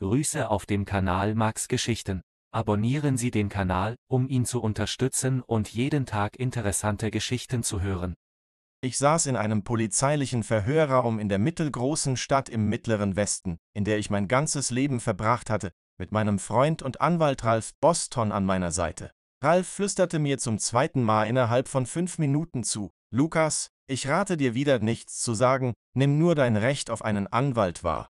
Grüße auf dem Kanal Max Geschichten. Abonnieren Sie den Kanal, um ihn zu unterstützen und jeden Tag interessante Geschichten zu hören. Ich saß in einem polizeilichen Verhörraum in der mittelgroßen Stadt im mittleren Westen, in der ich mein ganzes Leben verbracht hatte, mit meinem Freund und Anwalt Ralf Boston an meiner Seite. Ralf flüsterte mir zum zweiten Mal innerhalb von fünf Minuten zu, Lukas, ich rate dir wieder nichts zu sagen, nimm nur dein Recht auf einen Anwalt wahr.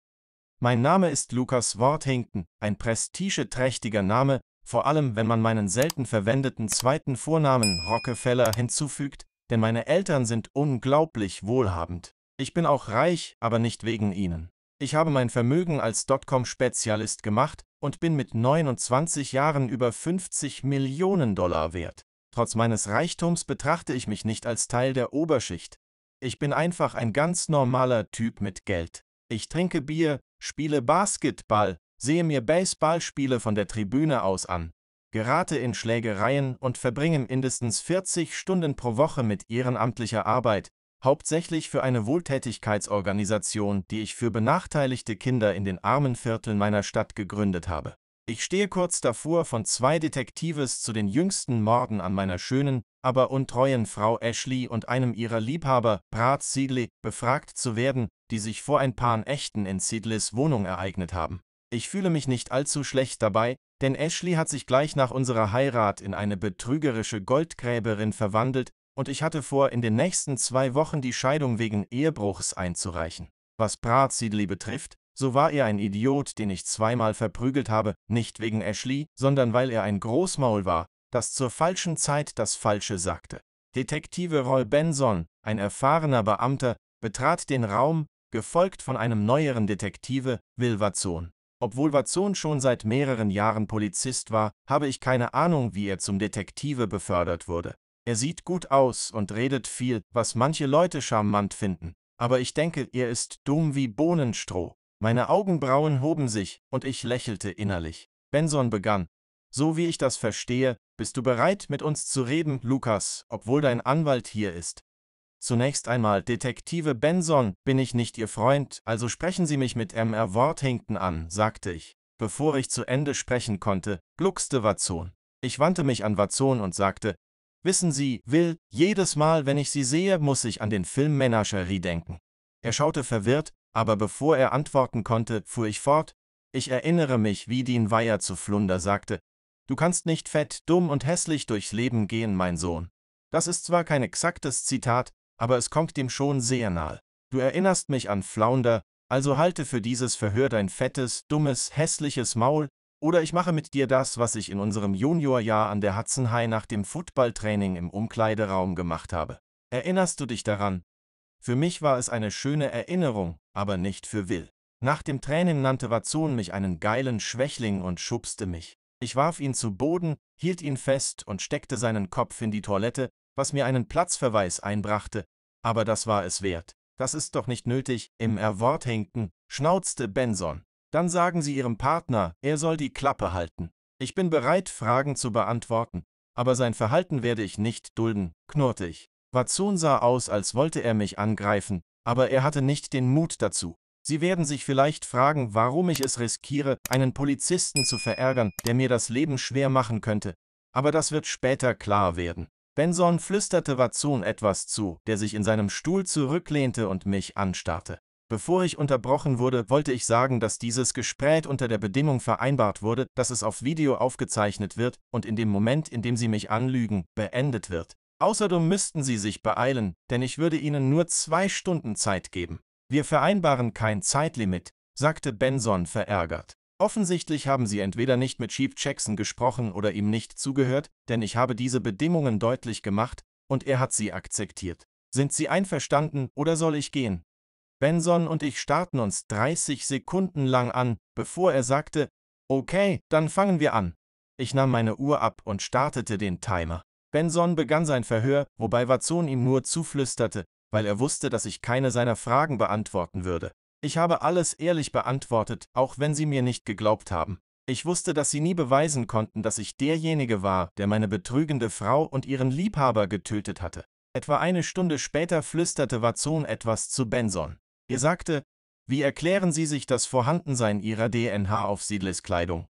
Mein Name ist Lukas Worthington, ein prestigeträchtiger Name, vor allem wenn man meinen selten verwendeten zweiten Vornamen Rockefeller hinzufügt, denn meine Eltern sind unglaublich wohlhabend. Ich bin auch reich, aber nicht wegen ihnen. Ich habe mein Vermögen als Dotcom-Spezialist gemacht und bin mit 29 Jahren über 50 Millionen Dollar wert. Trotz meines Reichtums betrachte ich mich nicht als Teil der Oberschicht. Ich bin einfach ein ganz normaler Typ mit Geld. Ich trinke Bier, spiele Basketball, sehe mir Baseballspiele von der Tribüne aus an, gerate in Schlägereien und verbringe mindestens 40 Stunden pro Woche mit ehrenamtlicher Arbeit, hauptsächlich für eine Wohltätigkeitsorganisation, die ich für benachteiligte Kinder in den armen Vierteln meiner Stadt gegründet habe. Ich stehe kurz davor, von zwei Detektives zu den jüngsten Morden an meiner schönen, aber untreuen Frau Ashley und einem ihrer Liebhaber, Brad Sidley, befragt zu werden, die sich vor ein paar Echten in Sidleys Wohnung ereignet haben. Ich fühle mich nicht allzu schlecht dabei, denn Ashley hat sich gleich nach unserer Heirat in eine betrügerische Goldgräberin verwandelt und ich hatte vor, in den nächsten zwei Wochen die Scheidung wegen Ehebruchs einzureichen. Was Brad Sidley betrifft, so war er ein Idiot, den ich zweimal verprügelt habe, nicht wegen Ashley, sondern weil er ein Großmaul war, das zur falschen Zeit das Falsche sagte. Detektive Roy Benson, ein erfahrener Beamter, betrat den Raum, gefolgt von einem neueren Detektive, Will Watson. Obwohl Watson schon seit mehreren Jahren Polizist war, habe ich keine Ahnung, wie er zum Detektive befördert wurde. Er sieht gut aus und redet viel, was manche Leute charmant finden. Aber ich denke, er ist dumm wie Bohnenstroh. Meine Augenbrauen hoben sich und ich lächelte innerlich. Benson begann. So wie ich das verstehe, bist du bereit, mit uns zu reden, Lukas, obwohl dein Anwalt hier ist? Zunächst einmal, Detektive Benson, bin ich nicht Ihr Freund, also sprechen Sie mich mit Mr. Worthington an, sagte ich. Bevor ich zu Ende sprechen konnte, gluckste Watson. Ich wandte mich an Watson und sagte, Wissen Sie, Will, jedes Mal, wenn ich Sie sehe, muss ich an den Film Menagerie denken. Er schaute verwirrt, aber bevor er antworten konnte, fuhr ich fort, ich erinnere mich, wie Dean Weyer zu Flunder sagte, Du kannst nicht fett, dumm und hässlich durchs Leben gehen, mein Sohn. Das ist zwar kein exaktes Zitat, aber es kommt dem schon sehr nahe. Du erinnerst mich an Flaunder, also halte für dieses Verhör dein fettes, dummes, hässliches Maul, oder ich mache mit dir das, was ich in unserem Juniorjahr an der Hudson High nach dem Footballtraining im Umkleideraum gemacht habe. Erinnerst du dich daran? Für mich war es eine schöne Erinnerung, aber nicht für Will. Nach dem Training nannte Vazon mich einen geilen Schwächling und schubste mich. Ich warf ihn zu Boden, hielt ihn fest und steckte seinen Kopf in die Toilette, was mir einen Platzverweis einbrachte, aber das war es wert. Das ist doch nicht nötig, im Erwort hinken, schnauzte Benson. Dann sagen Sie Ihrem Partner, er soll die Klappe halten. Ich bin bereit, Fragen zu beantworten, aber sein Verhalten werde ich nicht dulden, knurrte ich. Watson sah aus, als wollte er mich angreifen, aber er hatte nicht den Mut dazu. Sie werden sich vielleicht fragen, warum ich es riskiere, einen Polizisten zu verärgern, der mir das Leben schwer machen könnte. Aber das wird später klar werden. Benson flüsterte Watson etwas zu, der sich in seinem Stuhl zurücklehnte und mich anstarrte. Bevor ich unterbrochen wurde, wollte ich sagen, dass dieses Gespräch unter der Bedingung vereinbart wurde, dass es auf Video aufgezeichnet wird und in dem Moment, in dem Sie mich anlügen, beendet wird. Außerdem müssten Sie sich beeilen, denn ich würde Ihnen nur zwei Stunden Zeit geben. Wir vereinbaren kein Zeitlimit, sagte Benson verärgert. Offensichtlich haben Sie entweder nicht mit Chief Jackson gesprochen oder ihm nicht zugehört, denn ich habe diese Bedingungen deutlich gemacht und er hat sie akzeptiert. Sind Sie einverstanden oder soll ich gehen? Benson und ich starrten uns 30 Sekunden lang an, bevor er sagte, okay, dann fangen wir an. Ich nahm meine Uhr ab und startete den Timer. Benson begann sein Verhör, wobei Watson ihm nur zuflüsterte, weil er wusste, dass ich keine seiner Fragen beantworten würde. Ich habe alles ehrlich beantwortet, auch wenn sie mir nicht geglaubt haben. Ich wusste, dass sie nie beweisen konnten, dass ich derjenige war, der meine betrügende Frau und ihren Liebhaber getötet hatte. Etwa eine Stunde später flüsterte Watson etwas zu Benson. Er sagte, wie erklären Sie sich das Vorhandensein Ihrer DNA auf Siedles Kleidung?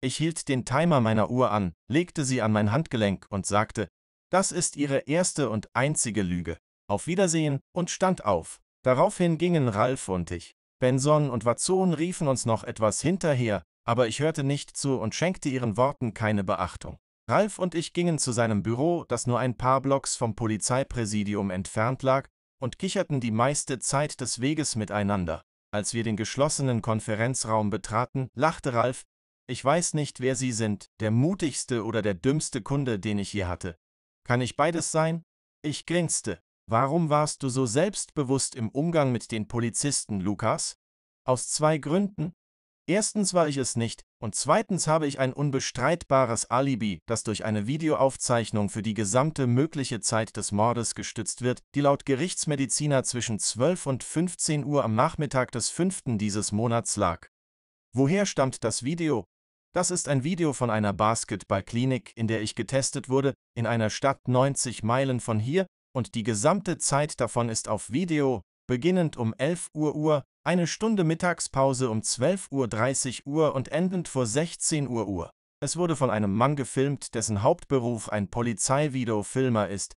Ich hielt den Timer meiner Uhr an, legte sie an mein Handgelenk und sagte, das ist Ihre erste und einzige Lüge auf Wiedersehen und stand auf. Daraufhin gingen Ralf und ich, Benson und Vazon riefen uns noch etwas hinterher, aber ich hörte nicht zu und schenkte ihren Worten keine Beachtung. Ralf und ich gingen zu seinem Büro, das nur ein paar Blocks vom Polizeipräsidium entfernt lag, und kicherten die meiste Zeit des Weges miteinander. Als wir den geschlossenen Konferenzraum betraten, lachte Ralf, ich weiß nicht, wer Sie sind, der mutigste oder der dümmste Kunde, den ich je hatte. Kann ich beides sein? Ich grinste. Warum warst du so selbstbewusst im Umgang mit den Polizisten, Lukas? Aus zwei Gründen. Erstens war ich es nicht, und zweitens habe ich ein unbestreitbares Alibi, das durch eine Videoaufzeichnung für die gesamte mögliche Zeit des Mordes gestützt wird, die laut Gerichtsmediziner zwischen 12 und 15 Uhr am Nachmittag des 5. dieses Monats lag. Woher stammt das Video? Das ist ein Video von einer Basketballklinik, in der ich getestet wurde, in einer Stadt 90 Meilen von hier, und die gesamte Zeit davon ist auf Video, beginnend um 11 Uhr Uhr, eine Stunde Mittagspause um 12.30 Uhr, Uhr und endend vor 16 Uhr Uhr. Es wurde von einem Mann gefilmt, dessen Hauptberuf ein Polizeivideofilmer ist,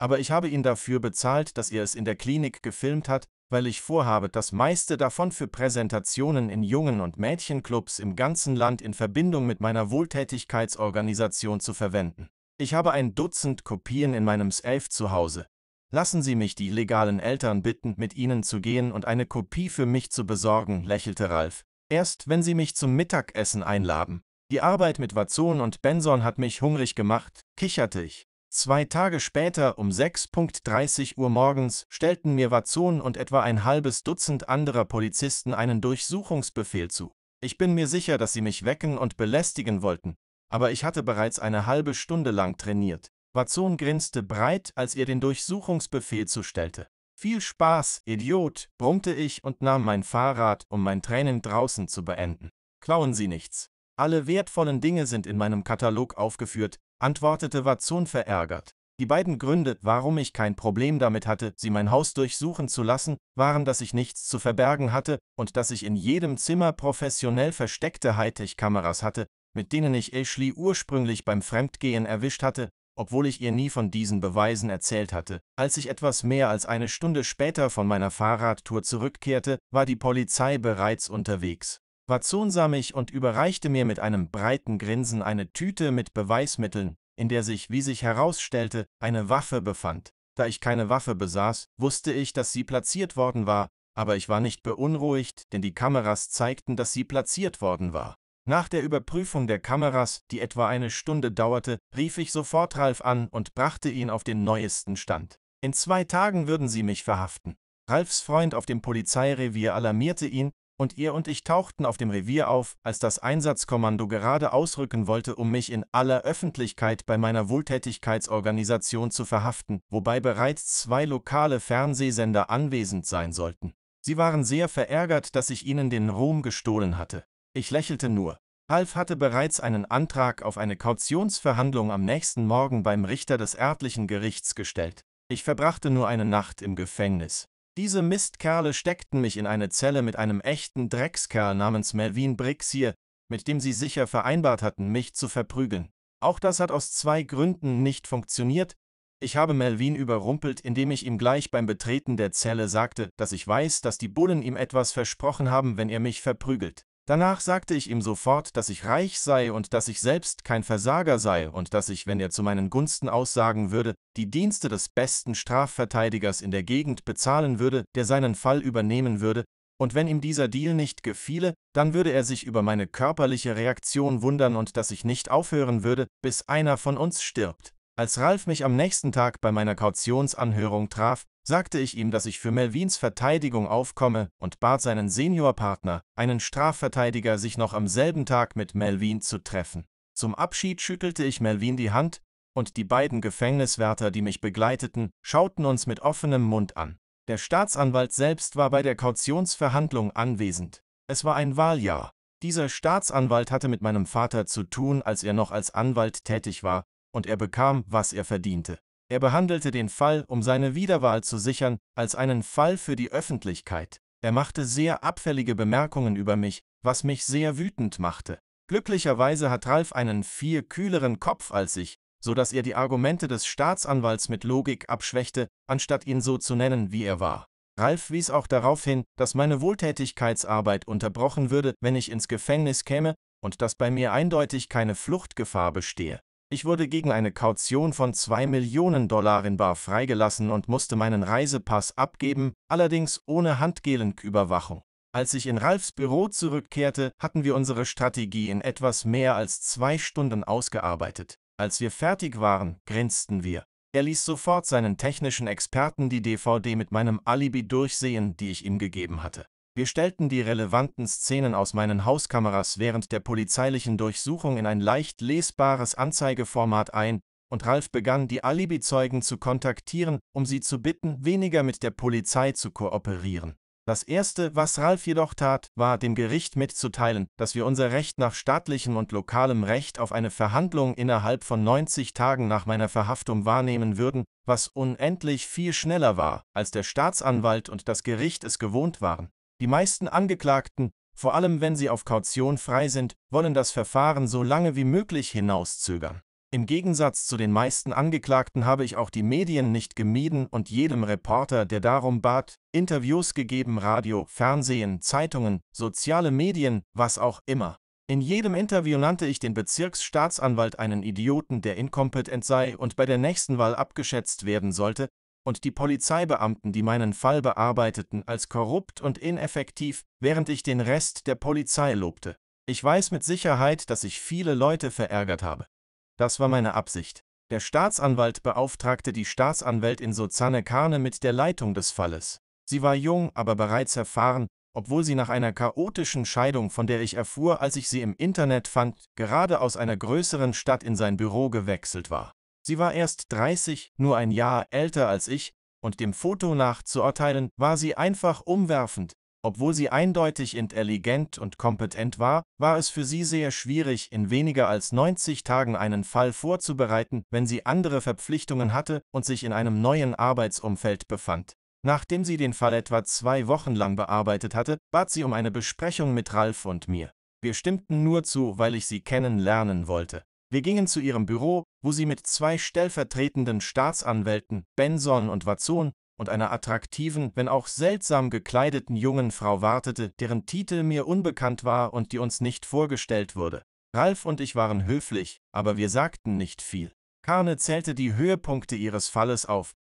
aber ich habe ihn dafür bezahlt, dass er es in der Klinik gefilmt hat, weil ich vorhabe, das meiste davon für Präsentationen in Jungen- und Mädchenclubs im ganzen Land in Verbindung mit meiner Wohltätigkeitsorganisation zu verwenden. Ich habe ein Dutzend Kopien in meinem Safe zu Hause. Lassen Sie mich die legalen Eltern bitten, mit Ihnen zu gehen und eine Kopie für mich zu besorgen, lächelte Ralf. Erst wenn Sie mich zum Mittagessen einladen. Die Arbeit mit Vazon und Benson hat mich hungrig gemacht, kicherte ich. Zwei Tage später um 6.30 Uhr morgens stellten mir Vazon und etwa ein halbes Dutzend anderer Polizisten einen Durchsuchungsbefehl zu. Ich bin mir sicher, dass sie mich wecken und belästigen wollten aber ich hatte bereits eine halbe Stunde lang trainiert. Bazon grinste breit, als er den Durchsuchungsbefehl zustellte. Viel Spaß, Idiot, brummte ich und nahm mein Fahrrad, um mein Training draußen zu beenden. Klauen Sie nichts. Alle wertvollen Dinge sind in meinem Katalog aufgeführt, antwortete Vazon verärgert. Die beiden Gründe, warum ich kein Problem damit hatte, sie mein Haus durchsuchen zu lassen, waren, dass ich nichts zu verbergen hatte und dass ich in jedem Zimmer professionell versteckte Hightech-Kameras hatte, mit denen ich Ashley ursprünglich beim Fremdgehen erwischt hatte, obwohl ich ihr nie von diesen Beweisen erzählt hatte. Als ich etwas mehr als eine Stunde später von meiner Fahrradtour zurückkehrte, war die Polizei bereits unterwegs. Watson sah mich und überreichte mir mit einem breiten Grinsen eine Tüte mit Beweismitteln, in der sich, wie sich herausstellte, eine Waffe befand. Da ich keine Waffe besaß, wusste ich, dass sie platziert worden war, aber ich war nicht beunruhigt, denn die Kameras zeigten, dass sie platziert worden war. Nach der Überprüfung der Kameras, die etwa eine Stunde dauerte, rief ich sofort Ralf an und brachte ihn auf den neuesten Stand. In zwei Tagen würden sie mich verhaften. Ralfs Freund auf dem Polizeirevier alarmierte ihn, und er und ich tauchten auf dem Revier auf, als das Einsatzkommando gerade ausrücken wollte, um mich in aller Öffentlichkeit bei meiner Wohltätigkeitsorganisation zu verhaften, wobei bereits zwei lokale Fernsehsender anwesend sein sollten. Sie waren sehr verärgert, dass ich ihnen den Ruhm gestohlen hatte. Ich lächelte nur. Half hatte bereits einen Antrag auf eine Kautionsverhandlung am nächsten Morgen beim Richter des örtlichen Gerichts gestellt. Ich verbrachte nur eine Nacht im Gefängnis. Diese Mistkerle steckten mich in eine Zelle mit einem echten Dreckskerl namens Melvin Brixier, mit dem sie sicher vereinbart hatten, mich zu verprügeln. Auch das hat aus zwei Gründen nicht funktioniert. Ich habe Melvin überrumpelt, indem ich ihm gleich beim Betreten der Zelle sagte, dass ich weiß, dass die Bullen ihm etwas versprochen haben, wenn er mich verprügelt. Danach sagte ich ihm sofort, dass ich reich sei und dass ich selbst kein Versager sei und dass ich, wenn er zu meinen Gunsten aussagen würde, die Dienste des besten Strafverteidigers in der Gegend bezahlen würde, der seinen Fall übernehmen würde, und wenn ihm dieser Deal nicht gefiele, dann würde er sich über meine körperliche Reaktion wundern und dass ich nicht aufhören würde, bis einer von uns stirbt. Als Ralf mich am nächsten Tag bei meiner Kautionsanhörung traf, sagte ich ihm, dass ich für Melvins Verteidigung aufkomme und bat seinen Seniorpartner, einen Strafverteidiger, sich noch am selben Tag mit Melvin zu treffen. Zum Abschied schüttelte ich Melvin die Hand, und die beiden Gefängniswärter, die mich begleiteten, schauten uns mit offenem Mund an. Der Staatsanwalt selbst war bei der Kautionsverhandlung anwesend. Es war ein Wahljahr. Dieser Staatsanwalt hatte mit meinem Vater zu tun, als er noch als Anwalt tätig war, und er bekam, was er verdiente. Er behandelte den Fall, um seine Wiederwahl zu sichern, als einen Fall für die Öffentlichkeit. Er machte sehr abfällige Bemerkungen über mich, was mich sehr wütend machte. Glücklicherweise hat Ralf einen viel kühleren Kopf als ich, so dass er die Argumente des Staatsanwalts mit Logik abschwächte, anstatt ihn so zu nennen, wie er war. Ralf wies auch darauf hin, dass meine Wohltätigkeitsarbeit unterbrochen würde, wenn ich ins Gefängnis käme, und dass bei mir eindeutig keine Fluchtgefahr bestehe. Ich wurde gegen eine Kaution von 2 Millionen Dollar in Bar freigelassen und musste meinen Reisepass abgeben, allerdings ohne Handgelenküberwachung. Als ich in Ralfs Büro zurückkehrte, hatten wir unsere Strategie in etwas mehr als zwei Stunden ausgearbeitet. Als wir fertig waren, grinsten wir. Er ließ sofort seinen technischen Experten die DVD mit meinem Alibi durchsehen, die ich ihm gegeben hatte. Wir stellten die relevanten Szenen aus meinen Hauskameras während der polizeilichen Durchsuchung in ein leicht lesbares Anzeigeformat ein, und Ralf begann die Alibi-Zeugen zu kontaktieren, um sie zu bitten, weniger mit der Polizei zu kooperieren. Das Erste, was Ralf jedoch tat, war dem Gericht mitzuteilen, dass wir unser Recht nach staatlichem und lokalem Recht auf eine Verhandlung innerhalb von 90 Tagen nach meiner Verhaftung wahrnehmen würden, was unendlich viel schneller war, als der Staatsanwalt und das Gericht es gewohnt waren. Die meisten Angeklagten, vor allem wenn sie auf Kaution frei sind, wollen das Verfahren so lange wie möglich hinauszögern. Im Gegensatz zu den meisten Angeklagten habe ich auch die Medien nicht gemieden und jedem Reporter, der darum bat, Interviews gegeben, Radio, Fernsehen, Zeitungen, soziale Medien, was auch immer. In jedem Interview nannte ich den Bezirksstaatsanwalt einen Idioten, der inkompetent sei und bei der nächsten Wahl abgeschätzt werden sollte, und die Polizeibeamten, die meinen Fall bearbeiteten, als korrupt und ineffektiv, während ich den Rest der Polizei lobte. Ich weiß mit Sicherheit, dass ich viele Leute verärgert habe. Das war meine Absicht. Der Staatsanwalt beauftragte die Staatsanwältin Sozanne Karne mit der Leitung des Falles. Sie war jung, aber bereits erfahren, obwohl sie nach einer chaotischen Scheidung, von der ich erfuhr, als ich sie im Internet fand, gerade aus einer größeren Stadt in sein Büro gewechselt war. Sie war erst 30, nur ein Jahr älter als ich, und dem Foto nach zu urteilen, war sie einfach umwerfend. Obwohl sie eindeutig intelligent und kompetent war, war es für sie sehr schwierig, in weniger als 90 Tagen einen Fall vorzubereiten, wenn sie andere Verpflichtungen hatte und sich in einem neuen Arbeitsumfeld befand. Nachdem sie den Fall etwa zwei Wochen lang bearbeitet hatte, bat sie um eine Besprechung mit Ralf und mir. Wir stimmten nur zu, weil ich sie kennenlernen wollte. Wir gingen zu ihrem Büro, wo sie mit zwei stellvertretenden Staatsanwälten, Benson und Watson, und einer attraktiven, wenn auch seltsam gekleideten jungen Frau wartete, deren Titel mir unbekannt war und die uns nicht vorgestellt wurde. Ralf und ich waren höflich, aber wir sagten nicht viel. Karne zählte die Höhepunkte ihres Falles auf.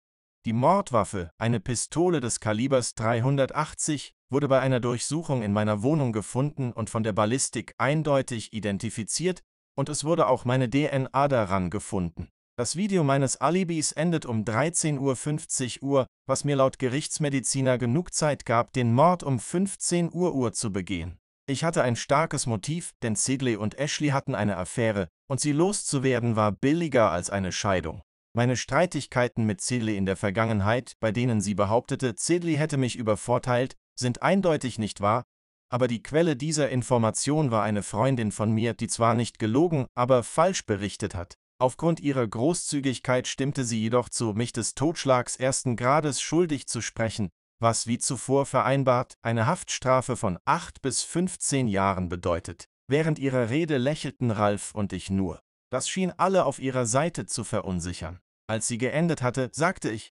Die Mordwaffe, eine Pistole des Kalibers 380, wurde bei einer Durchsuchung in meiner Wohnung gefunden und von der Ballistik eindeutig identifiziert, und es wurde auch meine DNA daran gefunden. Das Video meines Alibis endet um 13.50 Uhr, was mir laut Gerichtsmediziner genug Zeit gab, den Mord um 15 Uhr, Uhr zu begehen. Ich hatte ein starkes Motiv, denn Sidley und Ashley hatten eine Affäre, und sie loszuwerden war billiger als eine Scheidung. Meine Streitigkeiten mit Sidley in der Vergangenheit, bei denen sie behauptete, Sidley hätte mich übervorteilt, sind eindeutig nicht wahr, aber die Quelle dieser Information war eine Freundin von mir, die zwar nicht gelogen, aber falsch berichtet hat. Aufgrund ihrer Großzügigkeit stimmte sie jedoch zu, mich des Totschlags ersten Grades schuldig zu sprechen, was wie zuvor vereinbart eine Haftstrafe von 8 bis 15 Jahren bedeutet. Während ihrer Rede lächelten Ralf und ich nur. Das schien alle auf ihrer Seite zu verunsichern. Als sie geendet hatte, sagte ich,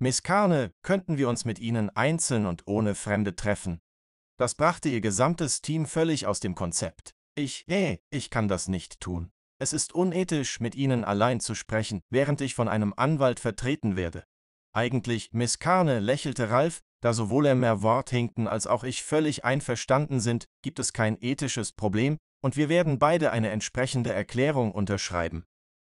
Miss Karne, könnten wir uns mit Ihnen einzeln und ohne Fremde treffen? Das brachte ihr gesamtes Team völlig aus dem Konzept. Ich, eh, ich kann das nicht tun. Es ist unethisch, mit Ihnen allein zu sprechen, während ich von einem Anwalt vertreten werde. Eigentlich, Miss Carne, lächelte Ralf, da sowohl er mehr Wort hinkten als auch ich völlig einverstanden sind, gibt es kein ethisches Problem, und wir werden beide eine entsprechende Erklärung unterschreiben.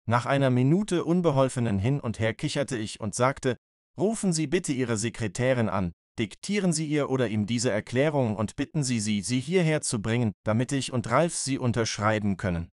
Nach einer Minute unbeholfenen Hin und Her kicherte ich und sagte, rufen Sie bitte Ihre Sekretärin an, diktieren Sie ihr oder ihm diese Erklärung und bitten Sie sie, sie hierher zu bringen, damit ich und Ralf sie unterschreiben können.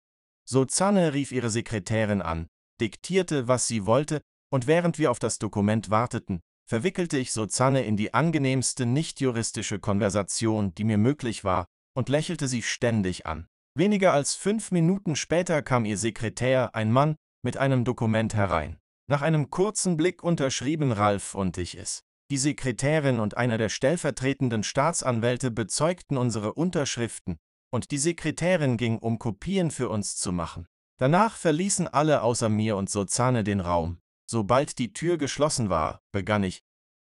Sozanne rief ihre Sekretärin an, diktierte, was sie wollte, und während wir auf das Dokument warteten, verwickelte ich Sozanne in die angenehmste nicht-juristische Konversation, die mir möglich war, und lächelte sie ständig an. Weniger als fünf Minuten später kam ihr Sekretär, ein Mann, mit einem Dokument herein. Nach einem kurzen Blick unterschrieben Ralf und ich es. Die Sekretärin und einer der stellvertretenden Staatsanwälte bezeugten unsere Unterschriften, und die Sekretärin ging, um Kopien für uns zu machen. Danach verließen alle außer mir und Sozane den Raum. Sobald die Tür geschlossen war, begann ich,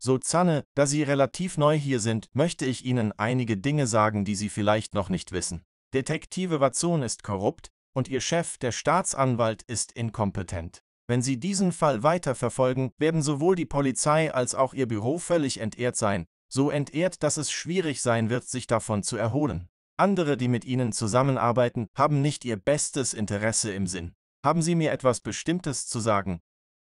Sozane, da Sie relativ neu hier sind, möchte ich Ihnen einige Dinge sagen, die Sie vielleicht noch nicht wissen. Detektive Wazzon ist korrupt und Ihr Chef, der Staatsanwalt, ist inkompetent. Wenn Sie diesen Fall weiterverfolgen, werden sowohl die Polizei als auch Ihr Büro völlig entehrt sein, so entehrt, dass es schwierig sein wird, sich davon zu erholen. Andere, die mit Ihnen zusammenarbeiten, haben nicht Ihr bestes Interesse im Sinn. Haben Sie mir etwas Bestimmtes zu sagen?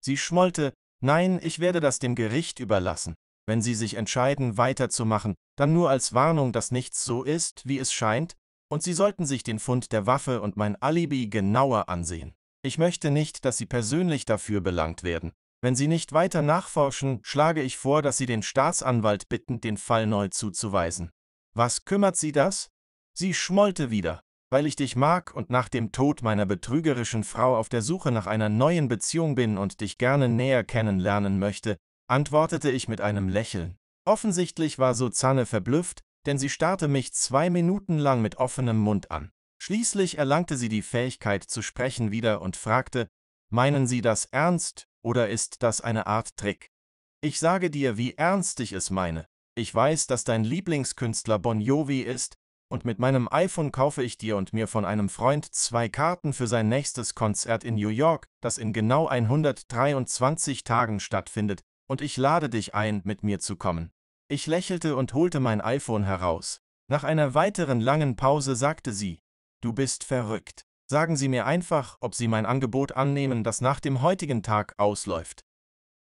Sie schmollte, nein, ich werde das dem Gericht überlassen. Wenn Sie sich entscheiden, weiterzumachen, dann nur als Warnung, dass nichts so ist, wie es scheint, und Sie sollten sich den Fund der Waffe und mein Alibi genauer ansehen. Ich möchte nicht, dass Sie persönlich dafür belangt werden. Wenn Sie nicht weiter nachforschen, schlage ich vor, dass Sie den Staatsanwalt bitten, den Fall neu zuzuweisen. Was kümmert Sie das? Sie schmollte wieder. Weil ich dich mag und nach dem Tod meiner betrügerischen Frau auf der Suche nach einer neuen Beziehung bin und dich gerne näher kennenlernen möchte, antwortete ich mit einem Lächeln. Offensichtlich war Suzanne verblüfft, denn sie starrte mich zwei Minuten lang mit offenem Mund an. Schließlich erlangte sie die Fähigkeit zu sprechen wieder und fragte, meinen Sie das ernst oder ist das eine Art Trick? Ich sage dir, wie ernst ich es meine. Ich weiß, dass dein Lieblingskünstler Bon Jovi ist, und mit meinem iPhone kaufe ich dir und mir von einem Freund zwei Karten für sein nächstes Konzert in New York, das in genau 123 Tagen stattfindet, und ich lade dich ein, mit mir zu kommen. Ich lächelte und holte mein iPhone heraus. Nach einer weiteren langen Pause sagte sie, Du bist verrückt. Sagen Sie mir einfach, ob Sie mein Angebot annehmen, das nach dem heutigen Tag ausläuft.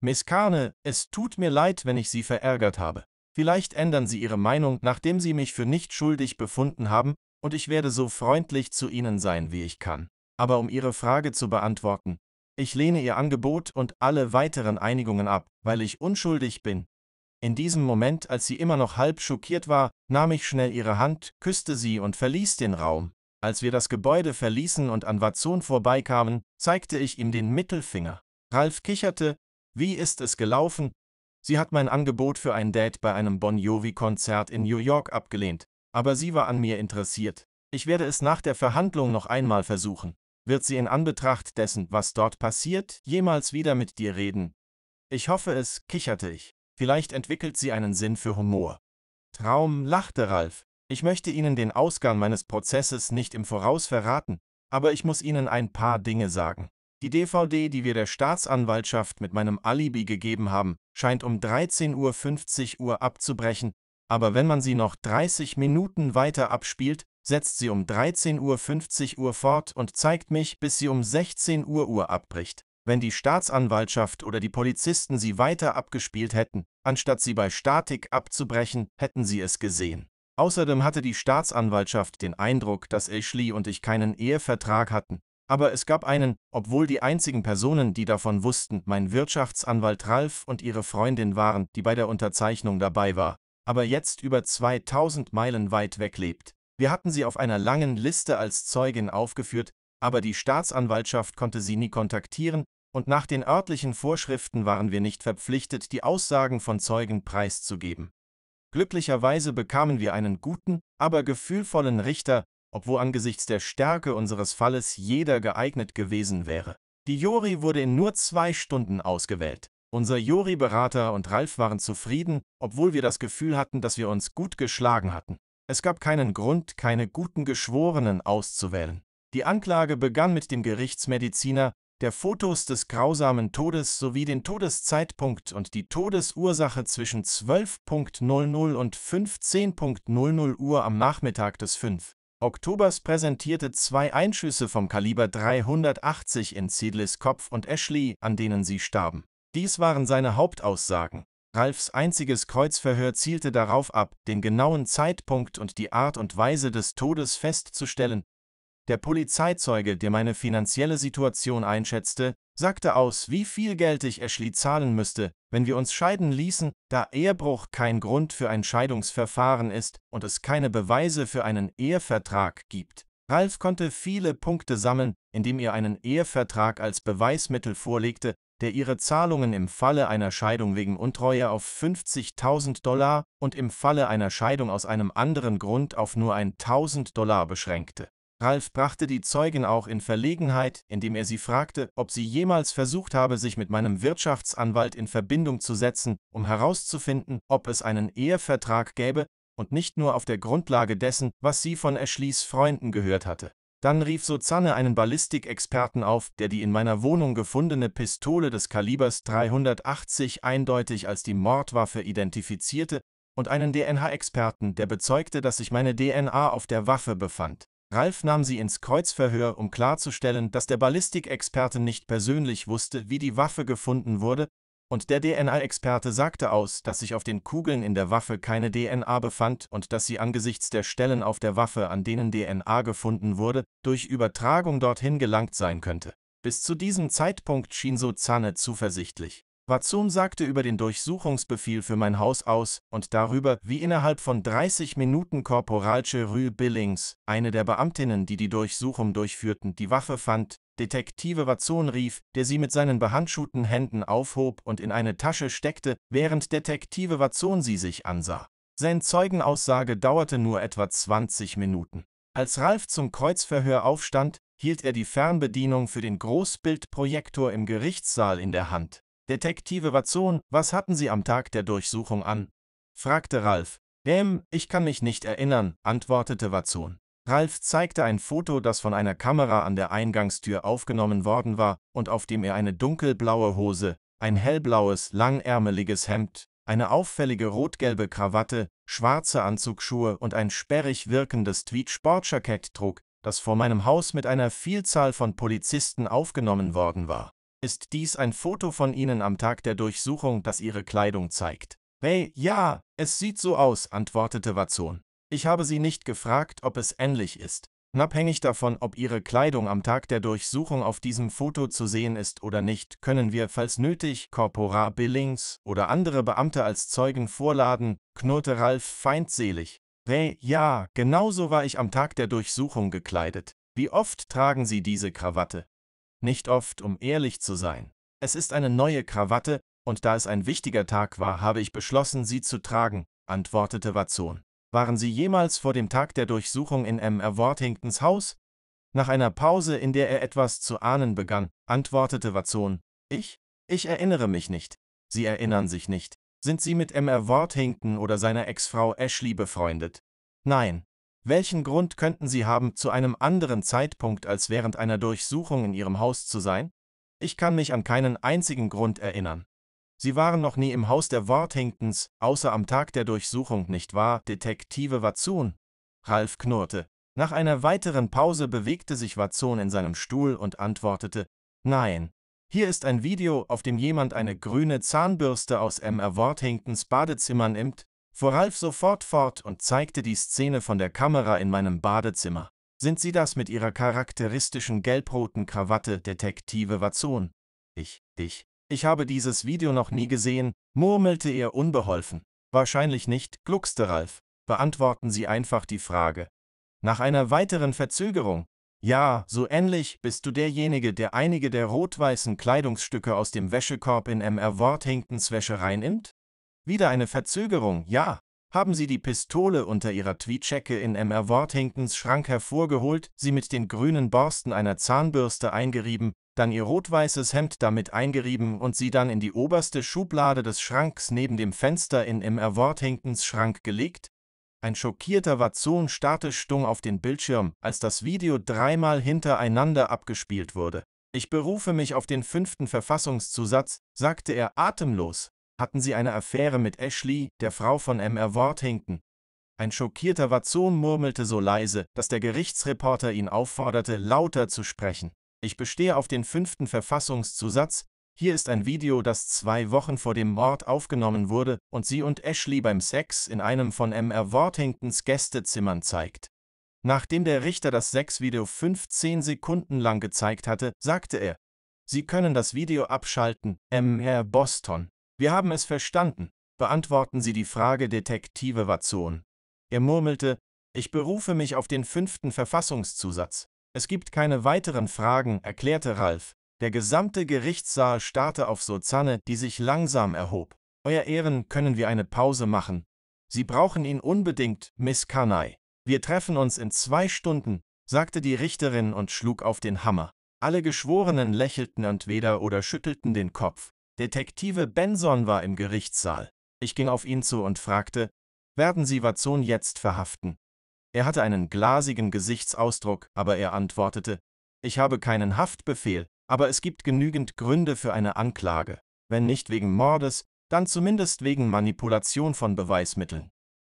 Miss Carne, es tut mir leid, wenn ich Sie verärgert habe. Vielleicht ändern Sie Ihre Meinung, nachdem Sie mich für nicht schuldig befunden haben, und ich werde so freundlich zu Ihnen sein, wie ich kann. Aber um Ihre Frage zu beantworten, ich lehne Ihr Angebot und alle weiteren Einigungen ab, weil ich unschuldig bin. In diesem Moment, als sie immer noch halb schockiert war, nahm ich schnell ihre Hand, küsste sie und verließ den Raum. Als wir das Gebäude verließen und an Vazon vorbeikamen, zeigte ich ihm den Mittelfinger. Ralf kicherte, wie ist es gelaufen? Sie hat mein Angebot für ein Date bei einem Bon Jovi-Konzert in New York abgelehnt, aber sie war an mir interessiert. Ich werde es nach der Verhandlung noch einmal versuchen. Wird sie in Anbetracht dessen, was dort passiert, jemals wieder mit dir reden? Ich hoffe es, kicherte ich. Vielleicht entwickelt sie einen Sinn für Humor. Traum, lachte Ralf. Ich möchte Ihnen den Ausgang meines Prozesses nicht im Voraus verraten, aber ich muss Ihnen ein paar Dinge sagen. Die DVD, die wir der Staatsanwaltschaft mit meinem Alibi gegeben haben, scheint um 13.50 Uhr abzubrechen, aber wenn man sie noch 30 Minuten weiter abspielt, setzt sie um 13.50 Uhr fort und zeigt mich, bis sie um 16 Uhr, Uhr abbricht. Wenn die Staatsanwaltschaft oder die Polizisten sie weiter abgespielt hätten, anstatt sie bei Statik abzubrechen, hätten sie es gesehen. Außerdem hatte die Staatsanwaltschaft den Eindruck, dass Ashley und ich keinen Ehevertrag hatten. Aber es gab einen, obwohl die einzigen Personen, die davon wussten, mein Wirtschaftsanwalt Ralf und ihre Freundin waren, die bei der Unterzeichnung dabei war, aber jetzt über 2000 Meilen weit weg lebt. Wir hatten sie auf einer langen Liste als Zeugin aufgeführt, aber die Staatsanwaltschaft konnte sie nie kontaktieren, und nach den örtlichen Vorschriften waren wir nicht verpflichtet, die Aussagen von Zeugen preiszugeben. Glücklicherweise bekamen wir einen guten, aber gefühlvollen Richter, obwohl angesichts der Stärke unseres Falles jeder geeignet gewesen wäre. Die Jori wurde in nur zwei Stunden ausgewählt. Unser Jori-Berater und Ralf waren zufrieden, obwohl wir das Gefühl hatten, dass wir uns gut geschlagen hatten. Es gab keinen Grund, keine guten Geschworenen auszuwählen. Die Anklage begann mit dem Gerichtsmediziner, der Fotos des grausamen Todes sowie den Todeszeitpunkt und die Todesursache zwischen 12.00 und 15.00 Uhr am Nachmittag des 5. Oktobers präsentierte zwei Einschüsse vom Kaliber 380 in Ziedlis Kopf und Ashley, an denen sie starben. Dies waren seine Hauptaussagen. Ralfs einziges Kreuzverhör zielte darauf ab, den genauen Zeitpunkt und die Art und Weise des Todes festzustellen, der Polizeizeuge, der meine finanzielle Situation einschätzte, sagte aus, wie viel Geld ich Ashley zahlen müsste, wenn wir uns scheiden ließen, da Ehebruch kein Grund für ein Scheidungsverfahren ist und es keine Beweise für einen Ehevertrag gibt. Ralf konnte viele Punkte sammeln, indem er einen Ehevertrag als Beweismittel vorlegte, der ihre Zahlungen im Falle einer Scheidung wegen Untreue auf 50.000 Dollar und im Falle einer Scheidung aus einem anderen Grund auf nur 1.000 Dollar beschränkte. Ralf brachte die Zeugin auch in Verlegenheit, indem er sie fragte, ob sie jemals versucht habe, sich mit meinem Wirtschaftsanwalt in Verbindung zu setzen, um herauszufinden, ob es einen Ehevertrag gäbe, und nicht nur auf der Grundlage dessen, was sie von Ashleys Freunden gehört hatte. Dann rief Sozanne einen Ballistikexperten auf, der die in meiner Wohnung gefundene Pistole des Kalibers 380 eindeutig als die Mordwaffe identifizierte, und einen DNA-Experten, der bezeugte, dass sich meine DNA auf der Waffe befand. Ralf nahm sie ins Kreuzverhör, um klarzustellen, dass der Ballistikexperte nicht persönlich wusste, wie die Waffe gefunden wurde, und der DNA-Experte sagte aus, dass sich auf den Kugeln in der Waffe keine DNA befand und dass sie angesichts der Stellen auf der Waffe, an denen DNA gefunden wurde, durch Übertragung dorthin gelangt sein könnte. Bis zu diesem Zeitpunkt schien so Zanne zuversichtlich. Batsum sagte über den Durchsuchungsbefehl für mein Haus aus und darüber, wie innerhalb von 30 Minuten Korporal Cheryl Billings, eine der Beamtinnen, die die Durchsuchung durchführten, die Waffe fand, Detektive Watzon rief, der sie mit seinen behandschuhten Händen aufhob und in eine Tasche steckte, während Detektive Watzon sie sich ansah. Sein Zeugenaussage dauerte nur etwa 20 Minuten. Als Ralf zum Kreuzverhör aufstand, hielt er die Fernbedienung für den Großbildprojektor im Gerichtssaal in der Hand. Detektive Watson, was hatten Sie am Tag der Durchsuchung an? fragte Ralf. Ähm, ich kann mich nicht erinnern, antwortete Watson. Ralf zeigte ein Foto, das von einer Kamera an der Eingangstür aufgenommen worden war und auf dem er eine dunkelblaue Hose, ein hellblaues, langärmeliges Hemd, eine auffällige rotgelbe Krawatte, schwarze Anzugsschuhe und ein sperrig wirkendes Tweed-Sportjackett trug, das vor meinem Haus mit einer Vielzahl von Polizisten aufgenommen worden war. Ist dies ein Foto von Ihnen am Tag der Durchsuchung, das Ihre Kleidung zeigt? Hey, ja, es sieht so aus, antwortete Watson. Ich habe Sie nicht gefragt, ob es ähnlich ist. Unabhängig davon, ob Ihre Kleidung am Tag der Durchsuchung auf diesem Foto zu sehen ist oder nicht, können wir, falls nötig, Corporal Billings oder andere Beamte als Zeugen vorladen, knurrte Ralf feindselig. Hey, ja, genauso war ich am Tag der Durchsuchung gekleidet. Wie oft tragen Sie diese Krawatte? nicht oft, um ehrlich zu sein. Es ist eine neue Krawatte, und da es ein wichtiger Tag war, habe ich beschlossen, sie zu tragen, antwortete Watson. Waren Sie jemals vor dem Tag der Durchsuchung in M. R. Worthingtons Haus? Nach einer Pause, in der er etwas zu ahnen begann, antwortete Watson, ich? Ich erinnere mich nicht. Sie erinnern sich nicht. Sind Sie mit M. R. Worthington oder seiner Ex-Frau Ashley befreundet? Nein, welchen Grund könnten Sie haben, zu einem anderen Zeitpunkt als während einer Durchsuchung in Ihrem Haus zu sein? Ich kann mich an keinen einzigen Grund erinnern. Sie waren noch nie im Haus der Worthingtons, außer am Tag der Durchsuchung, nicht wahr, Detektive Watson? Ralf knurrte. Nach einer weiteren Pause bewegte sich Watson in seinem Stuhl und antwortete, Nein. Hier ist ein Video, auf dem jemand eine grüne Zahnbürste aus M. Worthingtons Badezimmer nimmt, fuhr Ralf sofort fort und zeigte die Szene von der Kamera in meinem Badezimmer. Sind Sie das mit Ihrer charakteristischen gelbroten Krawatte, Detektive Watzon? Ich, ich, ich habe dieses Video noch nie gesehen, murmelte er unbeholfen. Wahrscheinlich nicht, gluckste Ralf. Beantworten Sie einfach die Frage. Nach einer weiteren Verzögerung. Ja, so ähnlich bist du derjenige, der einige der rot-weißen Kleidungsstücke aus dem Wäschekorb in MR Worthingtons Wäschereien nimmt? Wieder eine Verzögerung, ja. Haben Sie die Pistole unter Ihrer Tweetschecke in Mr. Worthingtons Schrank hervorgeholt, sie mit den grünen Borsten einer Zahnbürste eingerieben, dann Ihr rot-weißes Hemd damit eingerieben und sie dann in die oberste Schublade des Schranks neben dem Fenster in Mr. Worthingtons Schrank gelegt? Ein schockierter Watson starrte stumm auf den Bildschirm, als das Video dreimal hintereinander abgespielt wurde. Ich berufe mich auf den fünften Verfassungszusatz, sagte er atemlos hatten sie eine Affäre mit Ashley, der Frau von Mr. Worthington. Ein schockierter Vazon murmelte so leise, dass der Gerichtsreporter ihn aufforderte, lauter zu sprechen. Ich bestehe auf den fünften Verfassungszusatz, hier ist ein Video, das zwei Wochen vor dem Mord aufgenommen wurde und sie und Ashley beim Sex in einem von Mr. Worthingtons Gästezimmern zeigt. Nachdem der Richter das Sexvideo 15 Sekunden lang gezeigt hatte, sagte er, Sie können das Video abschalten, Mr. Boston. Wir haben es verstanden, beantworten Sie die Frage Detektive Watson. Er murmelte, ich berufe mich auf den fünften Verfassungszusatz. Es gibt keine weiteren Fragen, erklärte Ralf. Der gesamte Gerichtssaal starrte auf Sozanne, die sich langsam erhob. Euer Ehren, können wir eine Pause machen? Sie brauchen ihn unbedingt, Miss Kanai. Wir treffen uns in zwei Stunden, sagte die Richterin und schlug auf den Hammer. Alle Geschworenen lächelten entweder oder schüttelten den Kopf. Detektive Benson war im Gerichtssaal. Ich ging auf ihn zu und fragte, werden Sie Watson jetzt verhaften? Er hatte einen glasigen Gesichtsausdruck, aber er antwortete, ich habe keinen Haftbefehl, aber es gibt genügend Gründe für eine Anklage, wenn nicht wegen Mordes, dann zumindest wegen Manipulation von Beweismitteln.